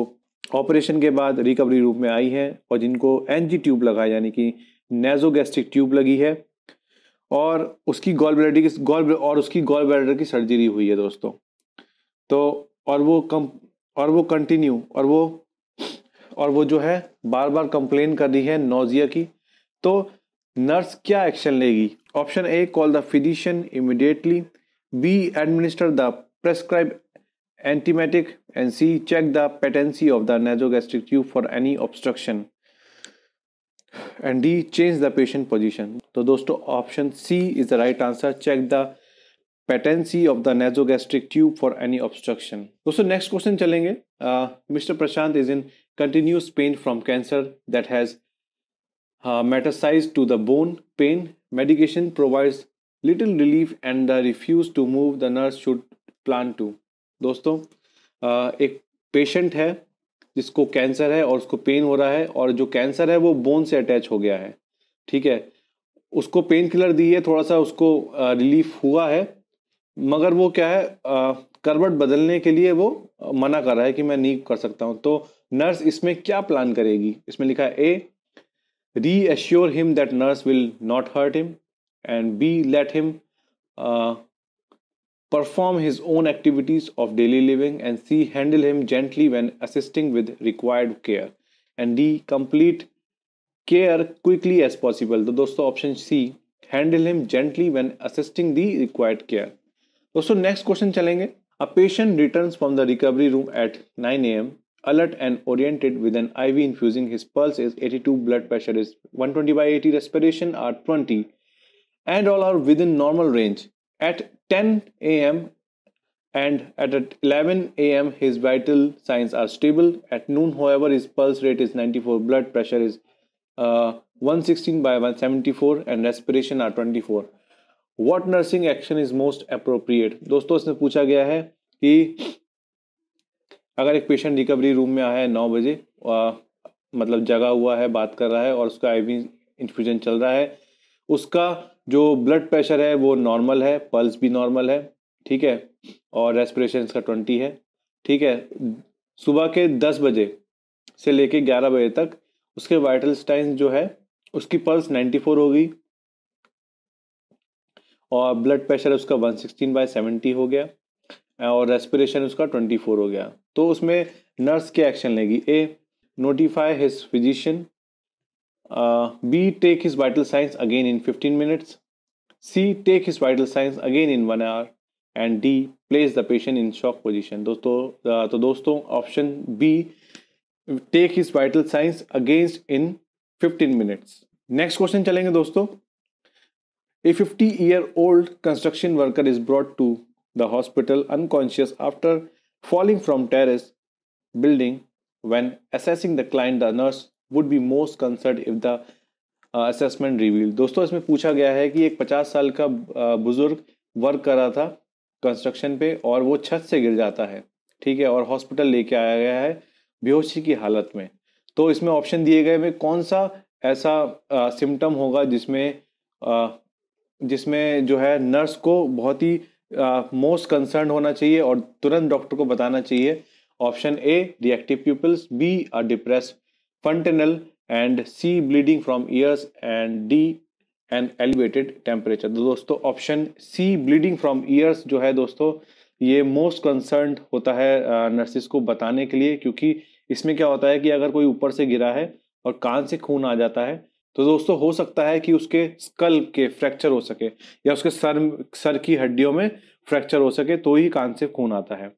ऑपरेशन के बाद रिकवरी रूप में आई है और जिनको एनजी ट्यूब लगा यानी कि नेजोगेस्टिक ट्यूब लगी है और उसकी गॉल ब्लैडर की गॉल और उसकी गॉल ब्लैडर की सर्जरी हुई है दोस्तों तो और वो कम और वो कंटिन्यू और वो और वो जो है बार बार कंप्लेन कर रही है नोजिया की तो नर्स क्या एक्शन लेगी option A call the physician immediately B administer the prescribe antimatic and C check the patency of the nasogastric tube for any obstruction and D change the patient position. So those two options C is the right answer check the patency of the nasogastric tube for any obstruction. So next question chalenge. Uh, Mr. Prashant is in continuous pain from cancer that has uh, metastasized to the bone pain. Medication provides little relief and the refuse to move the nurse should plan to. दोस्तों एक पेशेंट है जिसको कैंसर है और उसको पेन हो रहा है और जो कैंसर है वो बोन से अटैच हो गया है ठीक है उसको पेन किलर दी है थोड़ा सा उसको रिलीफ हुआ है मगर वो क्या है करवट बदलने के लिए वो मना कर रहा है कि मैं नहीं कर सकता हूँ तो नर्स इसमें क्या प्लान करेगी इसमें लिखा है A reassure him that nurse will not hurt him and B let him perform his own activities of daily living and C. Handle him gently when assisting with required care. And D. Complete care quickly as possible. तो दोस्तों option C handle him gently when assisting the required care. दोस्तों next question. चलेंगे a patient returns from the recovery room at 9 a.m. alert and oriented with an IV infusing. His pulse is 82, blood pressure is 120 by 80, respiration are 20, and all are within normal range. At 10 a.m. and at 11 a.m. his vital signs are stable. At noon, however, his pulse rate is 94, blood pressure is uh, 116 by 174 and respiration are 24. What nursing action is most appropriate? दोस्तों इसमें पूछा गया है कि अगर एक patient recovery room में आया है 9 बजे मतलब जगा हुआ है बात कर रहा है और उसका IV infusion चल रहा है उसका जो ब्लड प्रेशर है वो नॉर्मल है पल्स भी नॉर्मल है ठीक है और रेस्परेशन का ट्वेंटी है ठीक है सुबह के दस बजे से लेके ग्यारह बजे तक उसके वाइटल स्टाइन जो है उसकी पल्स नाइन्टी फोर होगी और ब्लड प्रेशर उसका वन सिक्सटीन बाई सेवेंटी हो गया और रेस्परेशन उसका ट्वेंटी फोर हो गया तो उसमें नर्स क्या एक्शन लेगी A notify his physician uh, B take his vital signs again in 15 minutes. C take his vital signs again in one hour. And D place the patient in shock position. So, so, uh, option B take his vital signs against in 15 minutes. Next question chalenge dosto. A 50 year old construction worker is brought to the hospital unconscious after falling from terrace building. When assessing the client, the nurse would be most concerned if the assessment reveal दोस्तों इसमें पूछा गया है कि एक पचास साल का uh, बुजुर्ग वर्क कर रहा था कंस्ट्रक्शन पे और वो छत से गिर जाता है ठीक है और हॉस्पिटल लेके आया गया है बेहोशी की हालत में तो इसमें ऑप्शन दिए गए में कौन सा ऐसा सिम्टम uh, होगा जिसमें uh, जिसमें जो है नर्स को बहुत ही मोस्ट कंसर्न होना चाहिए और तुरंत डॉक्टर को बताना चाहिए option A reactive pupils B a depress fontanel and C bleeding from ears and D and elevated temperature दोस्तों option C bleeding from ears जो है दोस्तों ये मोस्ट कंसर्न होता है नर्सिस को बताने के लिए क्योंकि इसमें क्या होता है कि अगर कोई ऊपर से गिरा है और कान से खून आ जाता है तो दोस्तों हो सकता है कि उसके स्कल के फ्रैक्चर हो सके या उसके सर सर की हड्डियों में फ्रैक्चर हो सके तो ही कान से खून आता है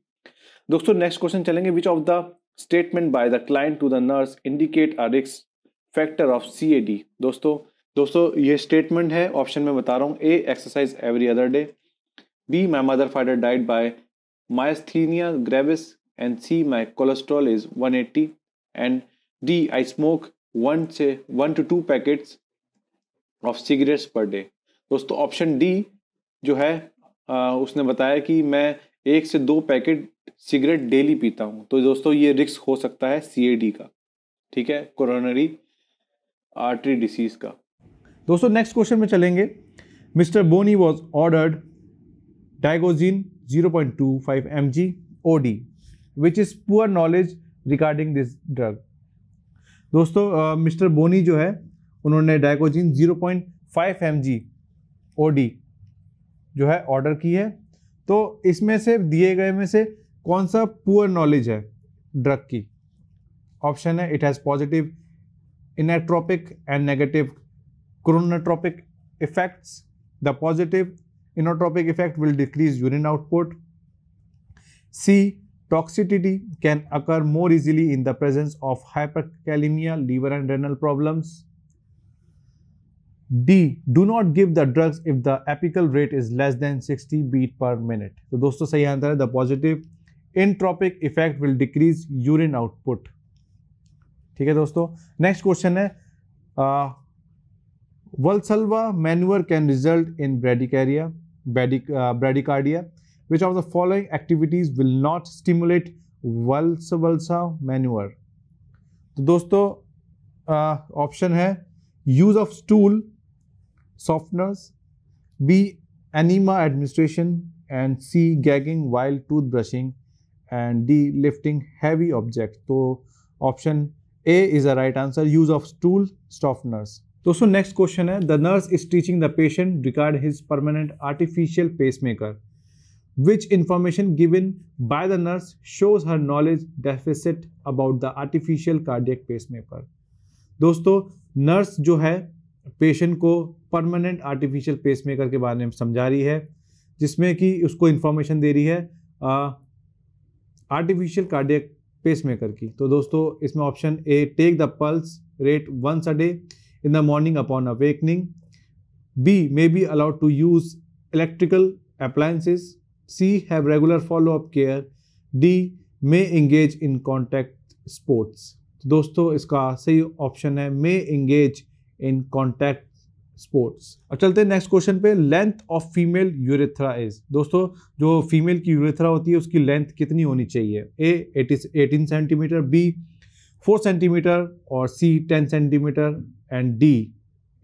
दोस्तों नेक्स्ट क्वेश्चन चलेंगे which of the statement by the client to the nurse indicate a risk factor of C दोस्तों दोस्तों ये स्टेटमेंट है ऑप्शन में बता रहा हूँ A exercise every other day B my mother father diet by myasthenia gravis and C my cholesterol is 180 and D I smoke one से one to two packets of cigarettes per day दोस्तों ऑप्शन डी जो है आ, उसने बताया कि मैं एक से दो पैकेट सिगरेट डेली पीता हूँ तो दोस्तों ये रिक्स हो सकता है सी का ठीक है कोरोनरी आर्टरी डिसीज का दोस्तों नेक्स्ट क्वेश्चन में चलेंगे Mister Bonnie was ordered digoxin 0.25 mg OD which is poor knowledge regarding this drug दोस्तों मिस्टर uh, बोनी जो है उन्होंने डायकोजिन 0.5 mg OD जो है ऑर्डर की है तो इसमें से दिए गए में से कौन सा पुअर नॉलेज है ड्रग की ऑप्शन है it has positive inotropic and negative chronotropic effects the positive inotropic effect will decrease urine output C toxicity can occur more easily in the presence of hyperkalaemia liver and renal problems D do not give the drugs if the apical rate is less than sixty beat per minute तो दोस्तों सही आंसर है the positive inotropic effect will decrease urine output ठीक है दोस्तों नेक्स्ट क्वेश्चन है Valsalva manoeuvre can result in bradycardia bradycardia which of the following activities will not stimulate vals Valsa manoeuvre तो दोस्तों ऑप्शन है use of stool softeners B enema administration and C gagging while tooth brushing and D lifting heavy object तो option A is a right answer use of stool staff nurse दोस्तों नेक्स्ट क्वेश्चन है the nurse is teaching the patient regard his permanent artificial pacemaker which which given by the nurse shows her knowledge deficit about the artificial cardiac pacemaker दोस्तों नर्स जो है पेशेंट को परमानेंट आर्टिफिशियल पेस मेकर के बारे में समझा रही है जिसमें कि उसको इन्फॉर्मेशन दे रही है आर्टिफिशियल कार्डियक पेसमेकर की तो दोस्तों इसमें option A take the pulse rate once a day in the morning upon awakening B may be allowed to use electrical appliances C have regular follow up care D may engage in contact sports दोस्तों इसका सही ऑप्शन है may engage in contact sports अब चलते हैं नेक्स्ट क्वेश्चन पे length of female urethra is दोस्तों जो फीमेल की यूरेथ्रा होती है उसकी लेंथ कितनी होनी चाहिए A eighteen centimetre B four centimetre और C ten centimetre and D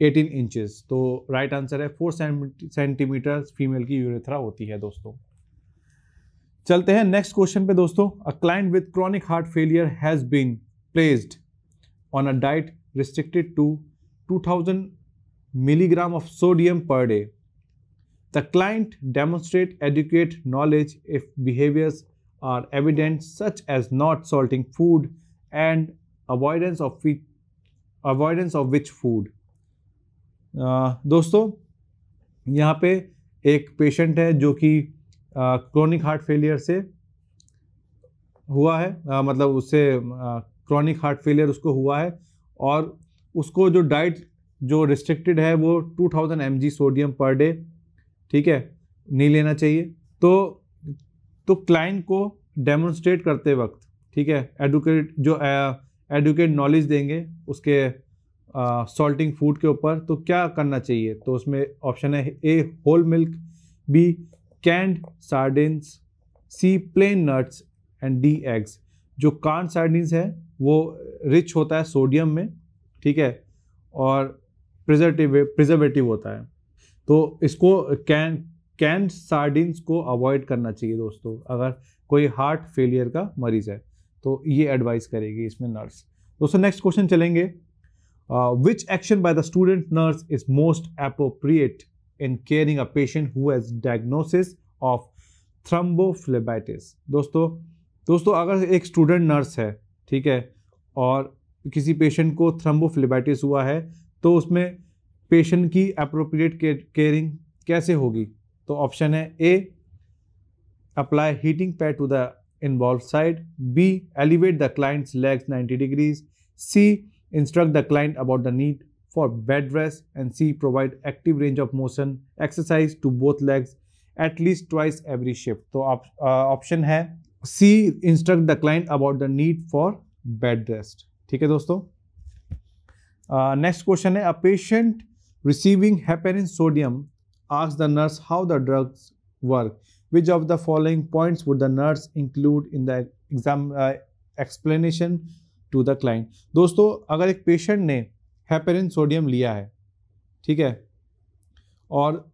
eighteen inches तो राइट right आंसर है फोर सेंटीमीटर फीमेल की यूरेथ्रा होती है दोस्तों चलते हैं नेक्स्ट क्वेश्चन पे दोस्तों a client with chronic heart failure has been placed on a diet restricted to 2000 milligram of sodium per day. The client demonstrate adequate knowledge if behaviors are evident such as not salting food and avoidance of which, avoidance of which food. Uh, दोस्तों यहाँ पे एक पेशेंट है जो कि क्रोनिक हार्ट फेलियर से हुआ है आ, मतलब उससे क्रोनिक हार्ट फेलियर उसको हुआ है और उसको जो डाइट जो रिस्ट्रिक्टेड है वो 2000 थाउजेंड सोडियम पर डे ठीक है नहीं लेना चाहिए तो तो क्लाइंट को डेमोन्स्ट्रेट करते वक्त ठीक है एडुकेट जो एडुकेट नॉलेज देंगे उसके सॉल्टिंग फूड के ऊपर तो क्या करना चाहिए तो उसमें ऑप्शन है A whole milk B canned sardines C plain nuts and D eggs जो कान सार्डिन्स है वो रिच होता है सोडियम में ठीक है और प्रिजर्टिव प्रिजर्वेटिव होता है तो इसको कैन कैन सार्डिन्स को अवॉइड करना चाहिए दोस्तों अगर कोई हार्ट फेलियर का मरीज है तो ये एडवाइस करेगी इसमें नर्स दोस्तों नेक्स्ट क्वेश्चन चलेंगे which action by the student nurse is most appropriate in caring a patient who has diagnosis of thrombophlebitis दोस्तों दोस्तों अगर एक स्टूडेंट नर्स है ठीक है और किसी पेशेंट को थ्रम्बोफ्लेबाइटिस हुआ है तो उसमें पेशेंट की अप्रोप्रिएट केयरिंग कैसे होगी तो ऑप्शन है A apply heating pad to the involve side B elevate the client legs 90 degrees C instruct the client about the need for bed dress and C provide active range of motion exercise to both legs at least twice every shift तो ऑप्शन uh, है C instruct the client about the need for bed rest ठीक है दोस्तों नेक्स्ट uh, क्वेश्चन है a patient receiving in sodium आज the nurse how the drugs work which of the following points would the nurse include in the exam explanation to the client दोस्तों अगर एक पेशेंट ने हैपेरिन सोडियम लिया है ठीक है और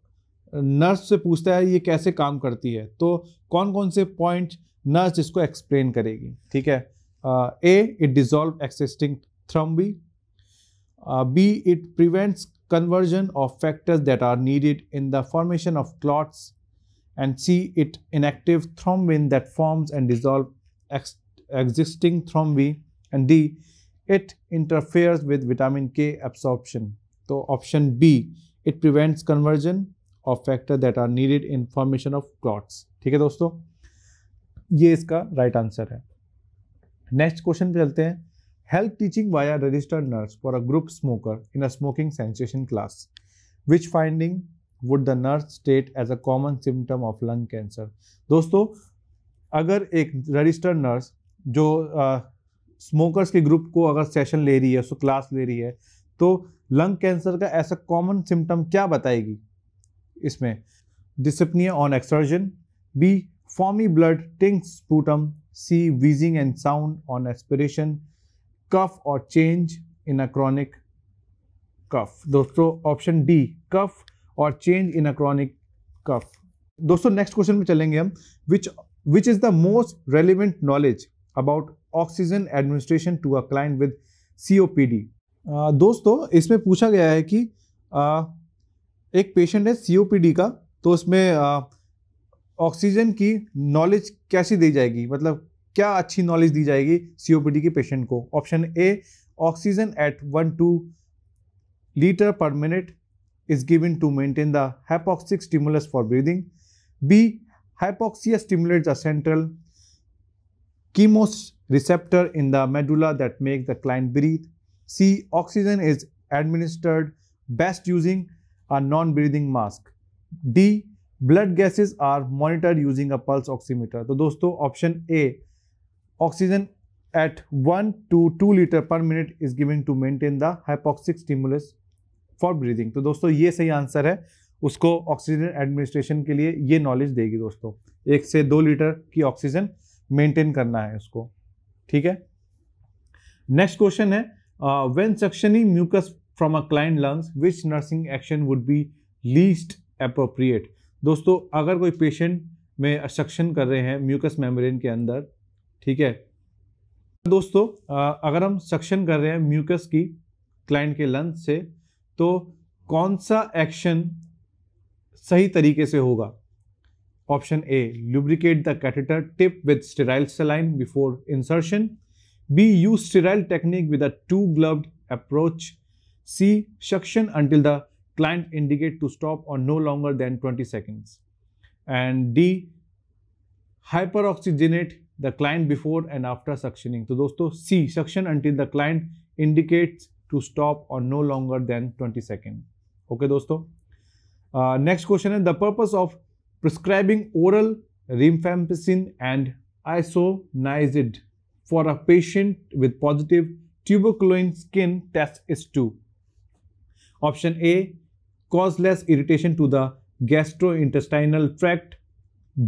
नर्स से पूछता है ये कैसे काम करती है तो कौन कौन से पॉइंट नर्स इसको एक्सप्लेन करेगी ठीक है A it dissolve existing thrombi Uh, B, it prevents conversion of factors that are needed in the formation of clots. And C, it inactive thrombin that forms and dissolves ex existing thrombi. And D, it interferes with vitamin K absorption. So option B, it prevents conversion of factor that are needed in formation of clots. ठीक है दोस्तों ये इसका राइट right आंसर है नेक्स्ट क्वेश्चन पे चलते हैं help teaching via registered nurse for a group smoker in a smoking cessation class. Which finding would the nurse state as a common symptom of lung cancer? दोस्तों अगर एक रजिस्टर्ड नर्स जो स्मोकर्स के ग्रुप को अगर सेशन ले रही है उसको क्लास ले रही है तो लंग कैंसर का ऐसा कॉमन सिम्टम क्या बताएगी इसमें dyspnoea on exertion B foamy blood tinged sputum C wheezing and sound on aspiration cough और चेंज इन अ क्रॉनिक कफ दोस्तों ऑप्शन डी कफ और चेंज इन अ क्रॉनिक कफ दोस्तों नेक्स्ट क्वेश्चन में चलेंगे हम which which is the most relevant knowledge about oxygen administration to a client with COPD दोस्तों इसमें पूछा गया है कि आ, एक पेशेंट है सीओपीडी का तो उसमें ऑक्सीजन की नॉलेज कैसी दी जाएगी मतलब क्या अच्छी नॉलेज दी जाएगी सीओपीडी के पेशेंट को option A oxygen at one to litre per minute is given to maintain the hypoxic stimulus for breathing B hypoxia stimulate the central chemoreceptor in the medulla that make the client breathe C oxygen is administered best using a non breathing mask D blood gases are monitor using a pulse oximeter तो दोस्तों option A oxygen at one to two litre per minute is giving to maintain the hypoxic stimulus for breathing तो दोस्तों ये सही आंसर है उसको ऑक्सीजन एडमिनिस्ट्रेशन के लिए ये नॉलेज देगी दोस्तों एक से दो लीटर की ऑक्सीजन मेंटेन करना है उसको ठीक है नेक्स्ट क्वेश्चन है when suctioning mucus from a client lungs which nursing action would be least appropriate दोस्तों अगर कोई पेशेंट में सक्शन कर रहे हैं म्यूकस मेम्ब्रेन के अंदर ठीक है दोस्तों अगर हम सक्शन कर रहे हैं म्यूकस की क्लाइंट के लंग से तो कौन सा एक्शन सही तरीके से होगा option A lubricate the catheter tip with sterile saline before insertion B use sterile technique with a two gloved approach C suction until the client indicate to stop or no longer than 20 and D hyper hyperoxygenate the client before and after suctioning. So, दोस्तों C suction until the client indicates to stop or no longer than 20 seconds. Okay uh, Next question is the purpose of prescribing oral rifampicin and isoniazid for a patient with positive tuberculin skin test is 2. Option A, causeless irritation to the gastrointestinal tract.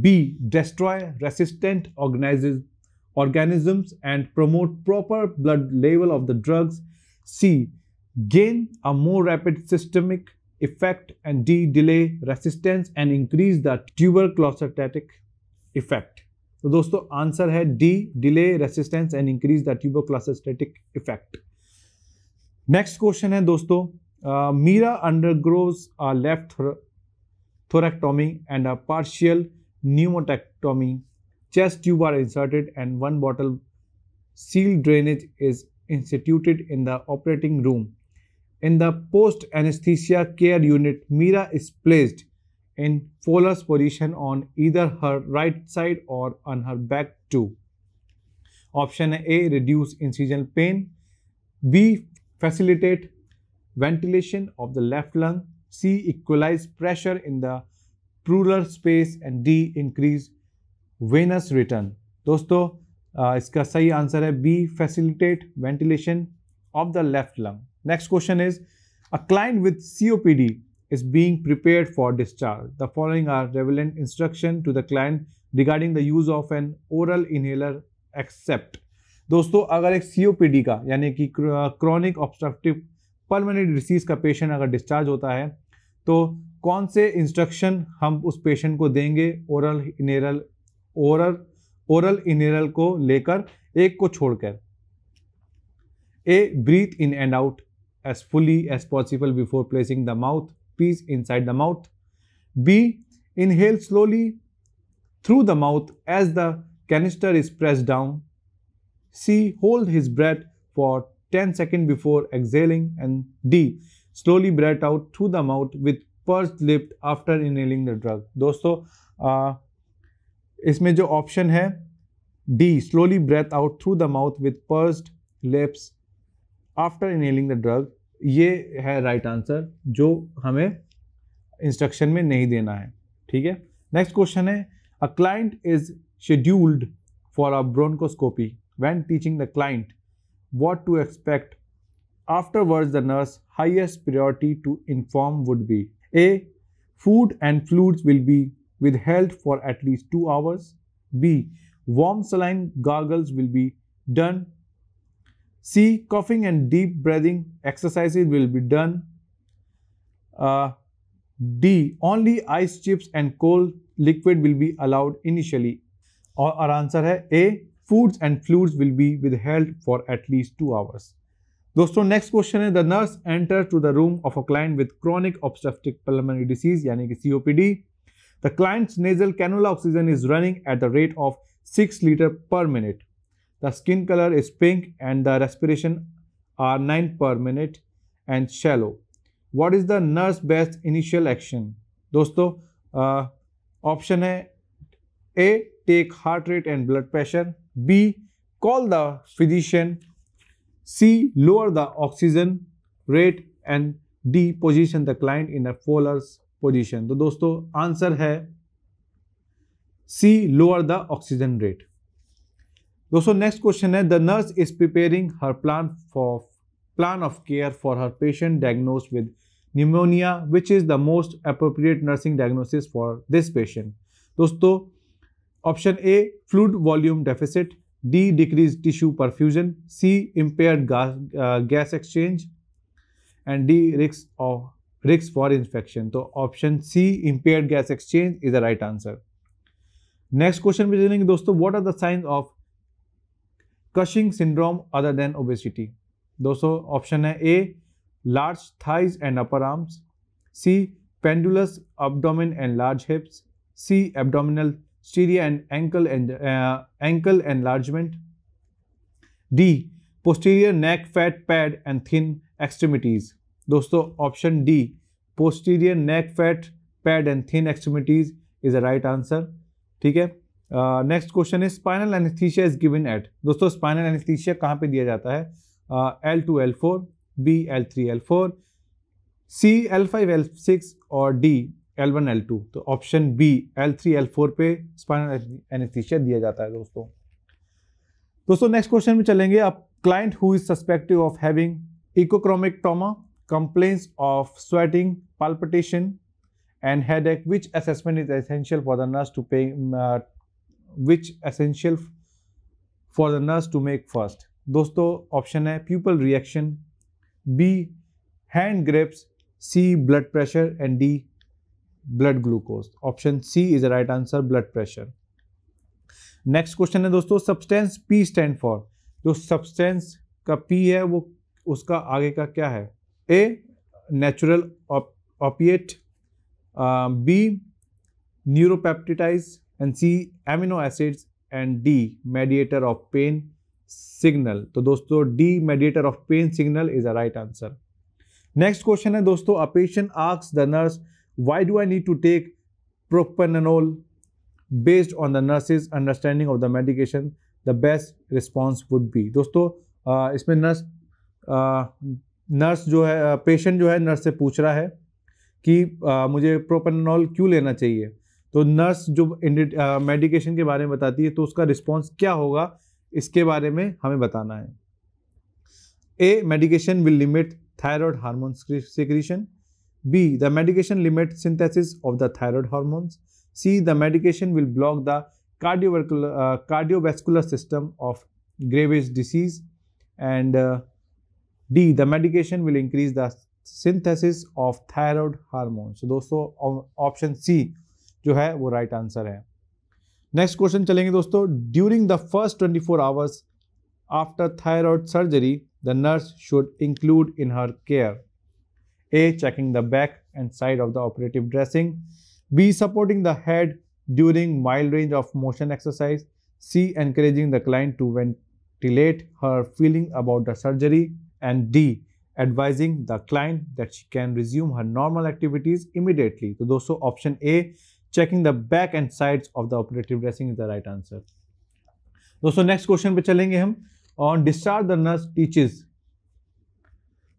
B. Destroy resistant organisms and promote proper blood level of the drugs. C. Gain a more rapid systemic effect and D. Delay resistance and increase the tuberculostatic effect. answer दोस्तों आंसर है D delay resistance and increase the tuberculostatic effect next question है दोस्तों Meera undergoes a left thoracotomy and a partial pneumotectomy, chest tube are inserted and one bottle seal drainage is instituted in the operating room. In the post anesthesia care unit, Mira is placed in Fowler's position on either her right side or on her back too. Option A reduce incisional pain, B facilitate ventilation of the left lung, C equalize pressure in the pleural space and D increase venous return दोस्तों इसका सही आंसर है B facilitate ventilation of the left lung next question is a client with D is being prepare for discharge the following are relevant instruction to the client regarding the use of an oral inhaler except दोस्तों अगर एक सी ओ पी डी का यानी कि क्रॉनिक ऑब्स्ट्रक्टिव परमानेंट डिसीज का पेशेंट अगर डिस्चार्ज होता है तो कौन से इंस्ट्रक्शन हम उस पेशेंट को देंगे oral inhaler oral oral inhaler को लेकर एक को छोड़कर A breathe in and out as fully as possible before placing the mouthpiece inside the mouth B inhale slowly through the mouth as the canister is press down C hold his breath for ten second before exhaling and D slowly breathe out through the mouth with pursed lips after inhaling the drug दोस्तों आ, इसमें जो ऑप्शन है D slowly breathe out through the mouth with pursed lips after inhaling the drug ये है राइट right आंसर जो हमें इंस्ट्रक्शन में नहीं देना है ठीक है नेक्स्ट क्वेश्चन है a client is scheduled for a bronchoscopy teaching the client what to expect afterward the nurse highest priority to inform would be A. Food and fluids will be withheld for at least 2 hours. B. Warm saline gargles will be done. C. Coughing and deep breathing exercises will be done. Uh, D. Only ice chips and cold liquid will be allowed initially. answer is A. Foods and fluids will be withheld for at least two hours. दोस्तों नेक्स्ट क्वेश्चन है the nurse enter to the room of a client with chronic obstructive pulmonary disease यानी कि COPD the client's nasal cannula oxygen is running at the rate of six litre per minute the skin colour is pink and the respiration are nine per minute and shallow what is the nurse best initial action दोस्तों ऑप्शन है A take heart rate and blood pressure B call the physician C. Lower the oxygen rate and D. Position the client in a faller's position. तो दोस्तों आंसर है C. Lower the oxygen rate. दोस्तों नेक्स्ट क्वेश्चन है the nurse is preparing her plan for plan of care for her patient diagnose with pneumonia which is the most appropriate nursing diagnosis for this patient दोस्तों option A fluid volume deficit D. Decreased tissue perfusion. C. Impaired gas, uh, gas exchange. And D. Risk of risk for infection. So option C. Impaired gas exchange is the right answer. Next question पे चलेंगे दोस्तों what are the signs of Cushing syndrome other than obesity दोस्तों ऑप्शन है A large thighs and upper arms C pendulous abdomen and large hips C abdominal posterior and ankle and uh, ankle enlargement d posterior neck fat pad and thin extremities dosto option d posterior neck fat pad and thin extremities is a right answer theek hai next question है spinal anaesthesia is given at दोस्तों स्पाइनल एनेस्थीशिया कहाँ पे दिया जाता है L two L four B L three L four C L five L six और D L one L two तो option B L three L four पे स्पाइनल एनेस्थीसिया दिया जाता है दोस्तों दोस्तों नेक्स्ट क्वेश्चन में चलेंगे अब client who is suspected of having इकोक्रोमिक ट्रॉमा complains of sweating palpitation and headache which assessment is essential for the nurse to pay which essential for the nurse to make first दोस्तों ऑप्शन है pupil reaction B hand grips C blood pressure and D blood glucose option C is right answer blood pressure next question है दोस्तों सब्सटेंस पी स्टैंड फॉर जो सब्सटेंस का पी है वो उसका आगे का क्या है A natural opiate B neuropeptides and C amino acids and D mediator of pain signal तो दोस्तों D mediator of pain signal is a right answer next question है दोस्तों a patient asks the nurse Why do I need to take propranolol? Based on the nurse's understanding of the medication, the best response would be. दोस्तों इसमें नर्स नर्स जो है पेशेंट जो है नर्स से पूछ रहा है कि आ, मुझे प्रोपेनॉल क्यों लेना चाहिए तो नर्स जो मेडिकेशन के बारे में बताती है तो उसका रिस्पॉन्स क्या होगा इसके बारे में हमें बताना है A medication will limit thyroid hormone secretion B. The medication limits synthesis of the thyroid hormones. C. The medication will block the cardiovascular, uh, cardiovascular system of Graves disease. And uh, D. The medication will increase the synthesis of thyroid hormones. So, those option options C, है वो right right answer. Next question. Question चलेंगे दोस्तों During the first 24 hours after thyroid surgery, the nurse should include in her care. A. Checking the back and side of the operative dressing. B. Supporting the head during mild range of motion exercise. C. Encouraging the client to ventilate her feeling about the surgery. And D. Advising the client that she can resume her normal activities immediately. So, those option A, checking the back and sides of the operative dressing is the right answer. next question we पे चलेंगे हम on discharge the nurse teaches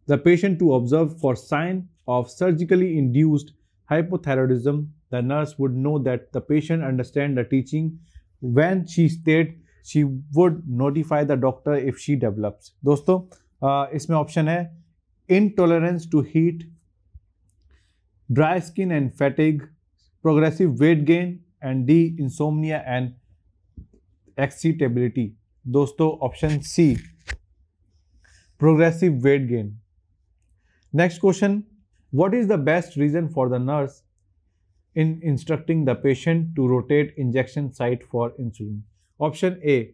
the patient to observe for sign of surgically induced hypothyroidism. The nurse would know that the patient understand the teaching. When she stayed she would notify the doctor if she develops. दोस्तों इसमें ऑप्शन है intolerance to heat, dry skin and fatigue, progressive weight gain, and D insomnia and excitability. दोस्तों option C progressive weight gain. Next question, what is the best reason for the nurse in instructing the patient to rotate injection site for insulin? Option A,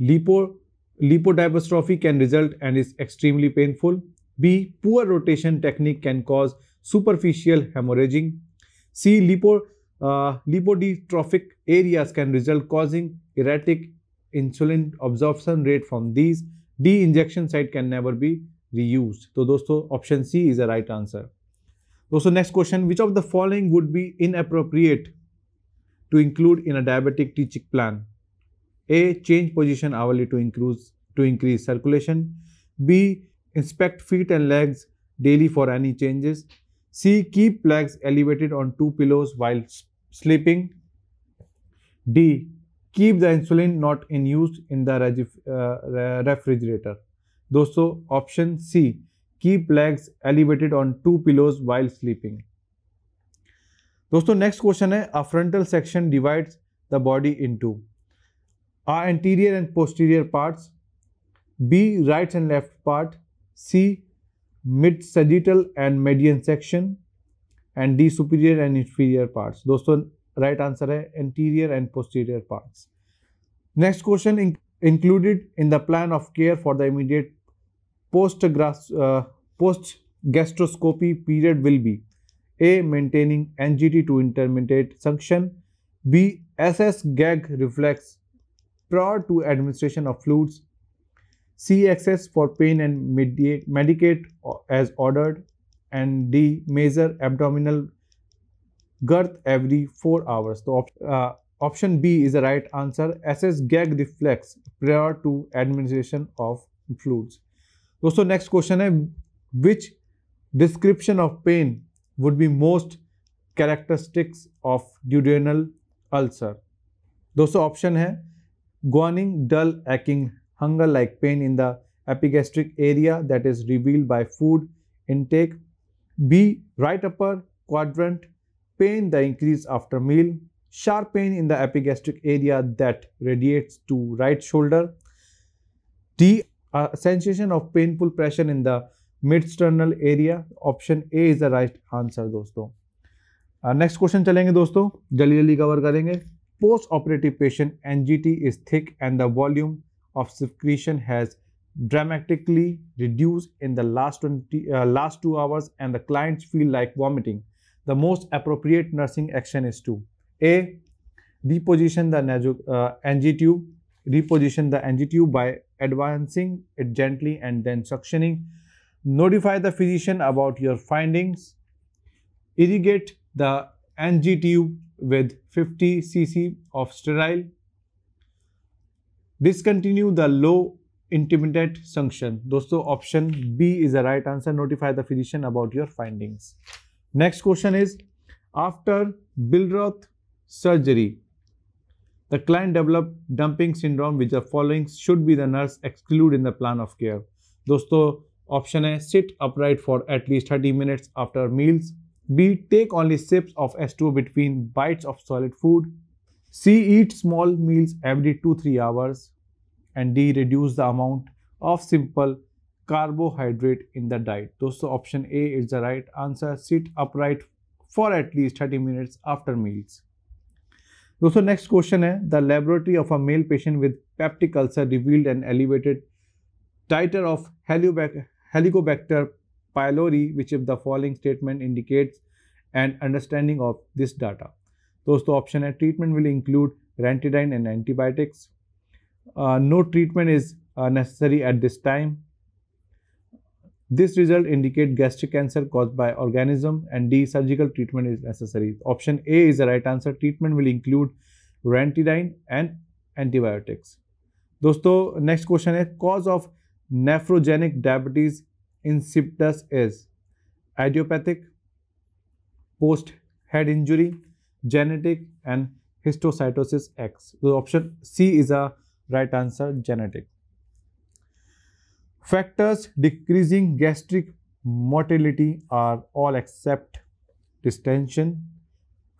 lipo, lipodystrophy can result and is extremely painful. B, poor rotation technique can cause superficial hemorrhaging. C, lipo, uh, lipodystrophic areas can result causing erratic insulin absorption rate from these. D, injection site can never be reused to dosto option c is the right answer dosto next question which of the following would be inappropriate to include in a diabetic teaching plan a change position hourly to increase to increase circulation b inspect feet and legs daily for any changes c keep legs elevated on two pillows while sleeping d keep the insulin not in use in the uh, refrigerator दोस्तों option C keep legs elevated on two pillows while sleeping दोस्तों नेक्स्ट क्वेश्चन है a frontal section divides the body into ah anterior and posterior parts B right and left part C mid sagittal and median section and D superior and inferior parts दोस्तों राइट right आंसर है interior and posterior parts next question included in the plan of care for the immediate post, uh, post gastroscopy period will be A. Maintaining NGT to intermittent suction B. SS gag reflex prior to administration of fluids C. Access for pain and medicate as ordered and D. Measure abdominal girth every 4 hours. So, op uh, option B is the right answer. SS gag reflex prior to administration of fluids. दोस्तों नेक्स्ट क्वेश्चन है which description of pain would be most characteristics of duodenal ulcer दोस्तों ऑप्शन है gnawing dull aching hunger like pain in the epigastric area that is relieved by food intake b right upper quadrant pain the increase after meal sharp pain in the epigastric area that radiates to right shoulder d a sensation of painful pressure in the mid-sternal area. Option A is the right answer, dosto. Uh, next question chalenge, dosto. Jali jali cover karenge. Post-operative patient NGT is thick and the volume of secretion has dramatically reduced in the last 20, uh, last two hours and the clients feel like vomiting. The most appropriate nursing action is to A. Deposition the uh, NG tube reposition the NG-tube by advancing it gently and then suctioning. Notify the physician about your findings. Irrigate the NG-tube with 50 cc of sterile. Discontinue the low intermittent suction. दोस्तों option B is the right answer. Notify the physician about your findings. Next question is after Billroth surgery the client developed dumping syndrome, which the following should be the nurse exclude in the plan of care. Those two option A, sit upright for at least 30 minutes after meals. B, take only sips of s 2 between bites of solid food. C, eat small meals every 2-3 hours. And D, reduce the amount of simple carbohydrate in the diet. Those two option A is the right answer. Sit upright for at least 30 minutes after meals. दोस्तों नेक्स्ट क्वेश्चन है the laboratory of a male patient with peptic ulcer revealed and elevated titre of Helicobacter pylori which if the following statement indicates and understanding of this data दोस्तों ऑप्शन है treatment will include ranitidine and antibiotics no treatment is necessary at this time this result indicates gastric cancer caused by organism and D surgical treatment is necessary. Option A is the right answer. Treatment will include rantidine and antibiotics. Dosto, next question is cause of nephrogenic diabetes insipidus is idiopathic, post head injury, genetic and histocytosis X. So option C is a right answer genetic. Factors decreasing gastric motility are all except distension,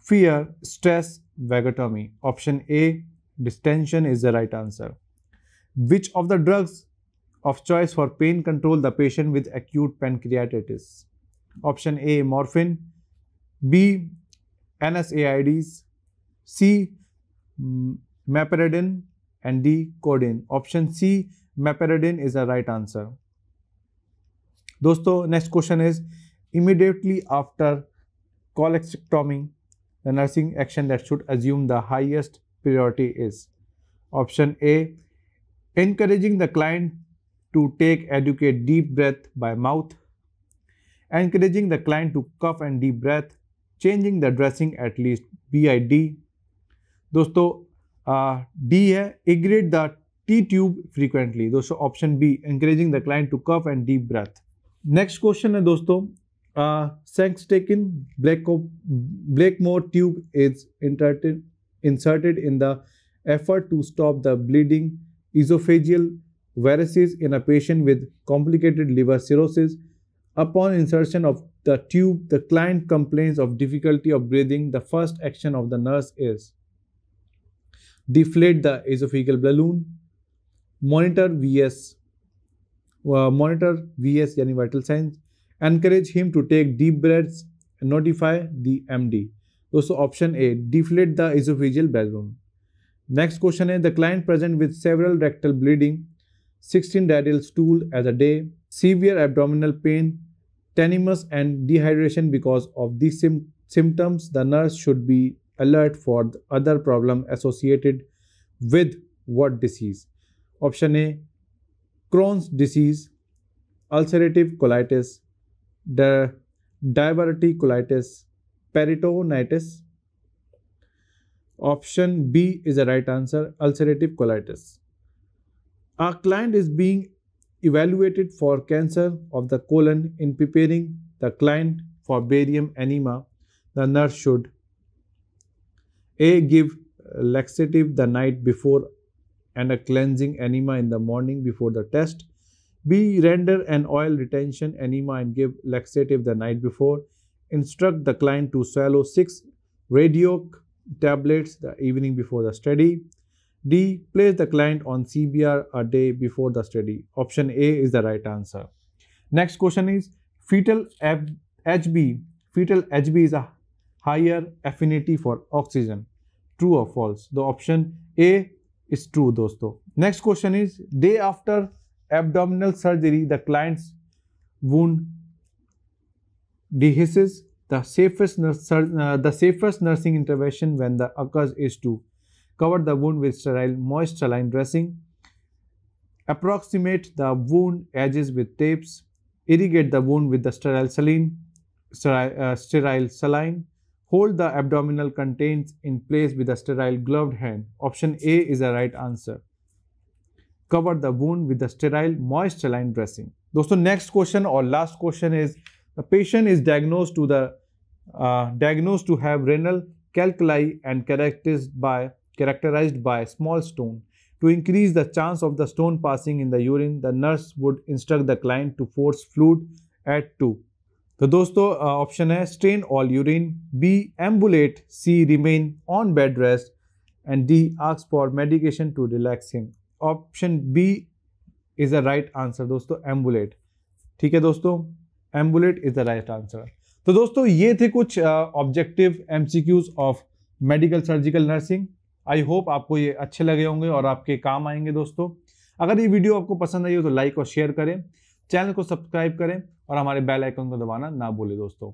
fear, stress, vagotomy. Option A, distension is the right answer. Which of the drugs of choice for pain control the patient with acute pancreatitis? Option A, morphine. B, NSAIDs. C, mm, meperidine. And D, codeine. Option C, Meperidine is the right answer. दोस्तों next question is: immediately after cholecystectomy the nursing action that should assume the highest priority is option a encouraging the client to take adequate deep breath by mouth encouraging the client to cough and deep breath changing the dressing at least bid दोस्तों डी uh, है इग्रेड the T-tube frequently. So option B, encouraging the client to cough and deep breath. Next question, है Thanks सेंक्सटेकिन ब्लैको Blakemore tube is inserted in the effort to stop the bleeding esophageal varices in a patient with complicated liver cirrhosis. Upon insertion of the tube, the client complains of difficulty of breathing. The first action of the nurse is deflate the esophageal balloon, monitor VS, uh, monitor VS, yani vital signs, encourage him to take deep breaths notify the MD. So option A, deflate the esophageal balloon. Next question is, the client present with several rectal bleeding, 16 diarrheal stool as a day, severe abdominal pain, tenemus and dehydration because of these symptoms, the nurse should be alert for other problem associated with what disease. Option A Crohn's disease, ulcerative colitis, di- diverticulitis, peritonitis. Option B is the right answer ulcerative colitis. A client is being evaluated for cancer of the colon in preparing the client for barium enema. The nurse should A. Give laxative the night before and a cleansing enema in the morning before the test. B. Render an oil retention enema and give laxative the night before. Instruct the client to swallow 6 radio tablets the evening before the study. D. Place the client on CBR a day before the study. Option A is the right answer. Next question is fetal HB. Fetal HB is a higher affinity for oxygen. True or false? The option A is true दोस्तों next question is day after abdominal surgery the client's wound dehisces the safest uh, the safest nursing intervention when the occurs is to cover the wound with sterile moist saline dressing approximate the wound edges with tapes irrigate the wound with the sterile saline sterile, uh, sterile saline Hold the abdominal contents in place with a sterile gloved hand. Option A is the right answer. Cover the wound with a sterile moist saline dressing. दोस्तों next question or last question is the patient is diagnosed to the uh, diagnosed to have renal calculi and characterized by characterized by small stone. To increase the chance of the stone passing in the urine, the nurse would instruct the client to force fluid at 2 तो दोस्तों ऑप्शन है strain all urine B ambulate C remain on bed rest and D ask for medication to relax him option B is the right answer दोस्तों एम्बुलेट ठीक है दोस्तों ambulate is the right answer तो दोस्तों ये थे कुछ objective MCQs of medical surgical nursing I hope आपको ये अच्छे लगे होंगे और आपके काम आएंगे दोस्तों अगर ये वीडियो आपको पसंद आई हो तो लाइक और शेयर करें चैनल को सब्सक्राइब करें और हमारे बेल आइकन को दबाना ना भूलें दोस्तों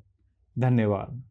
धन्यवाद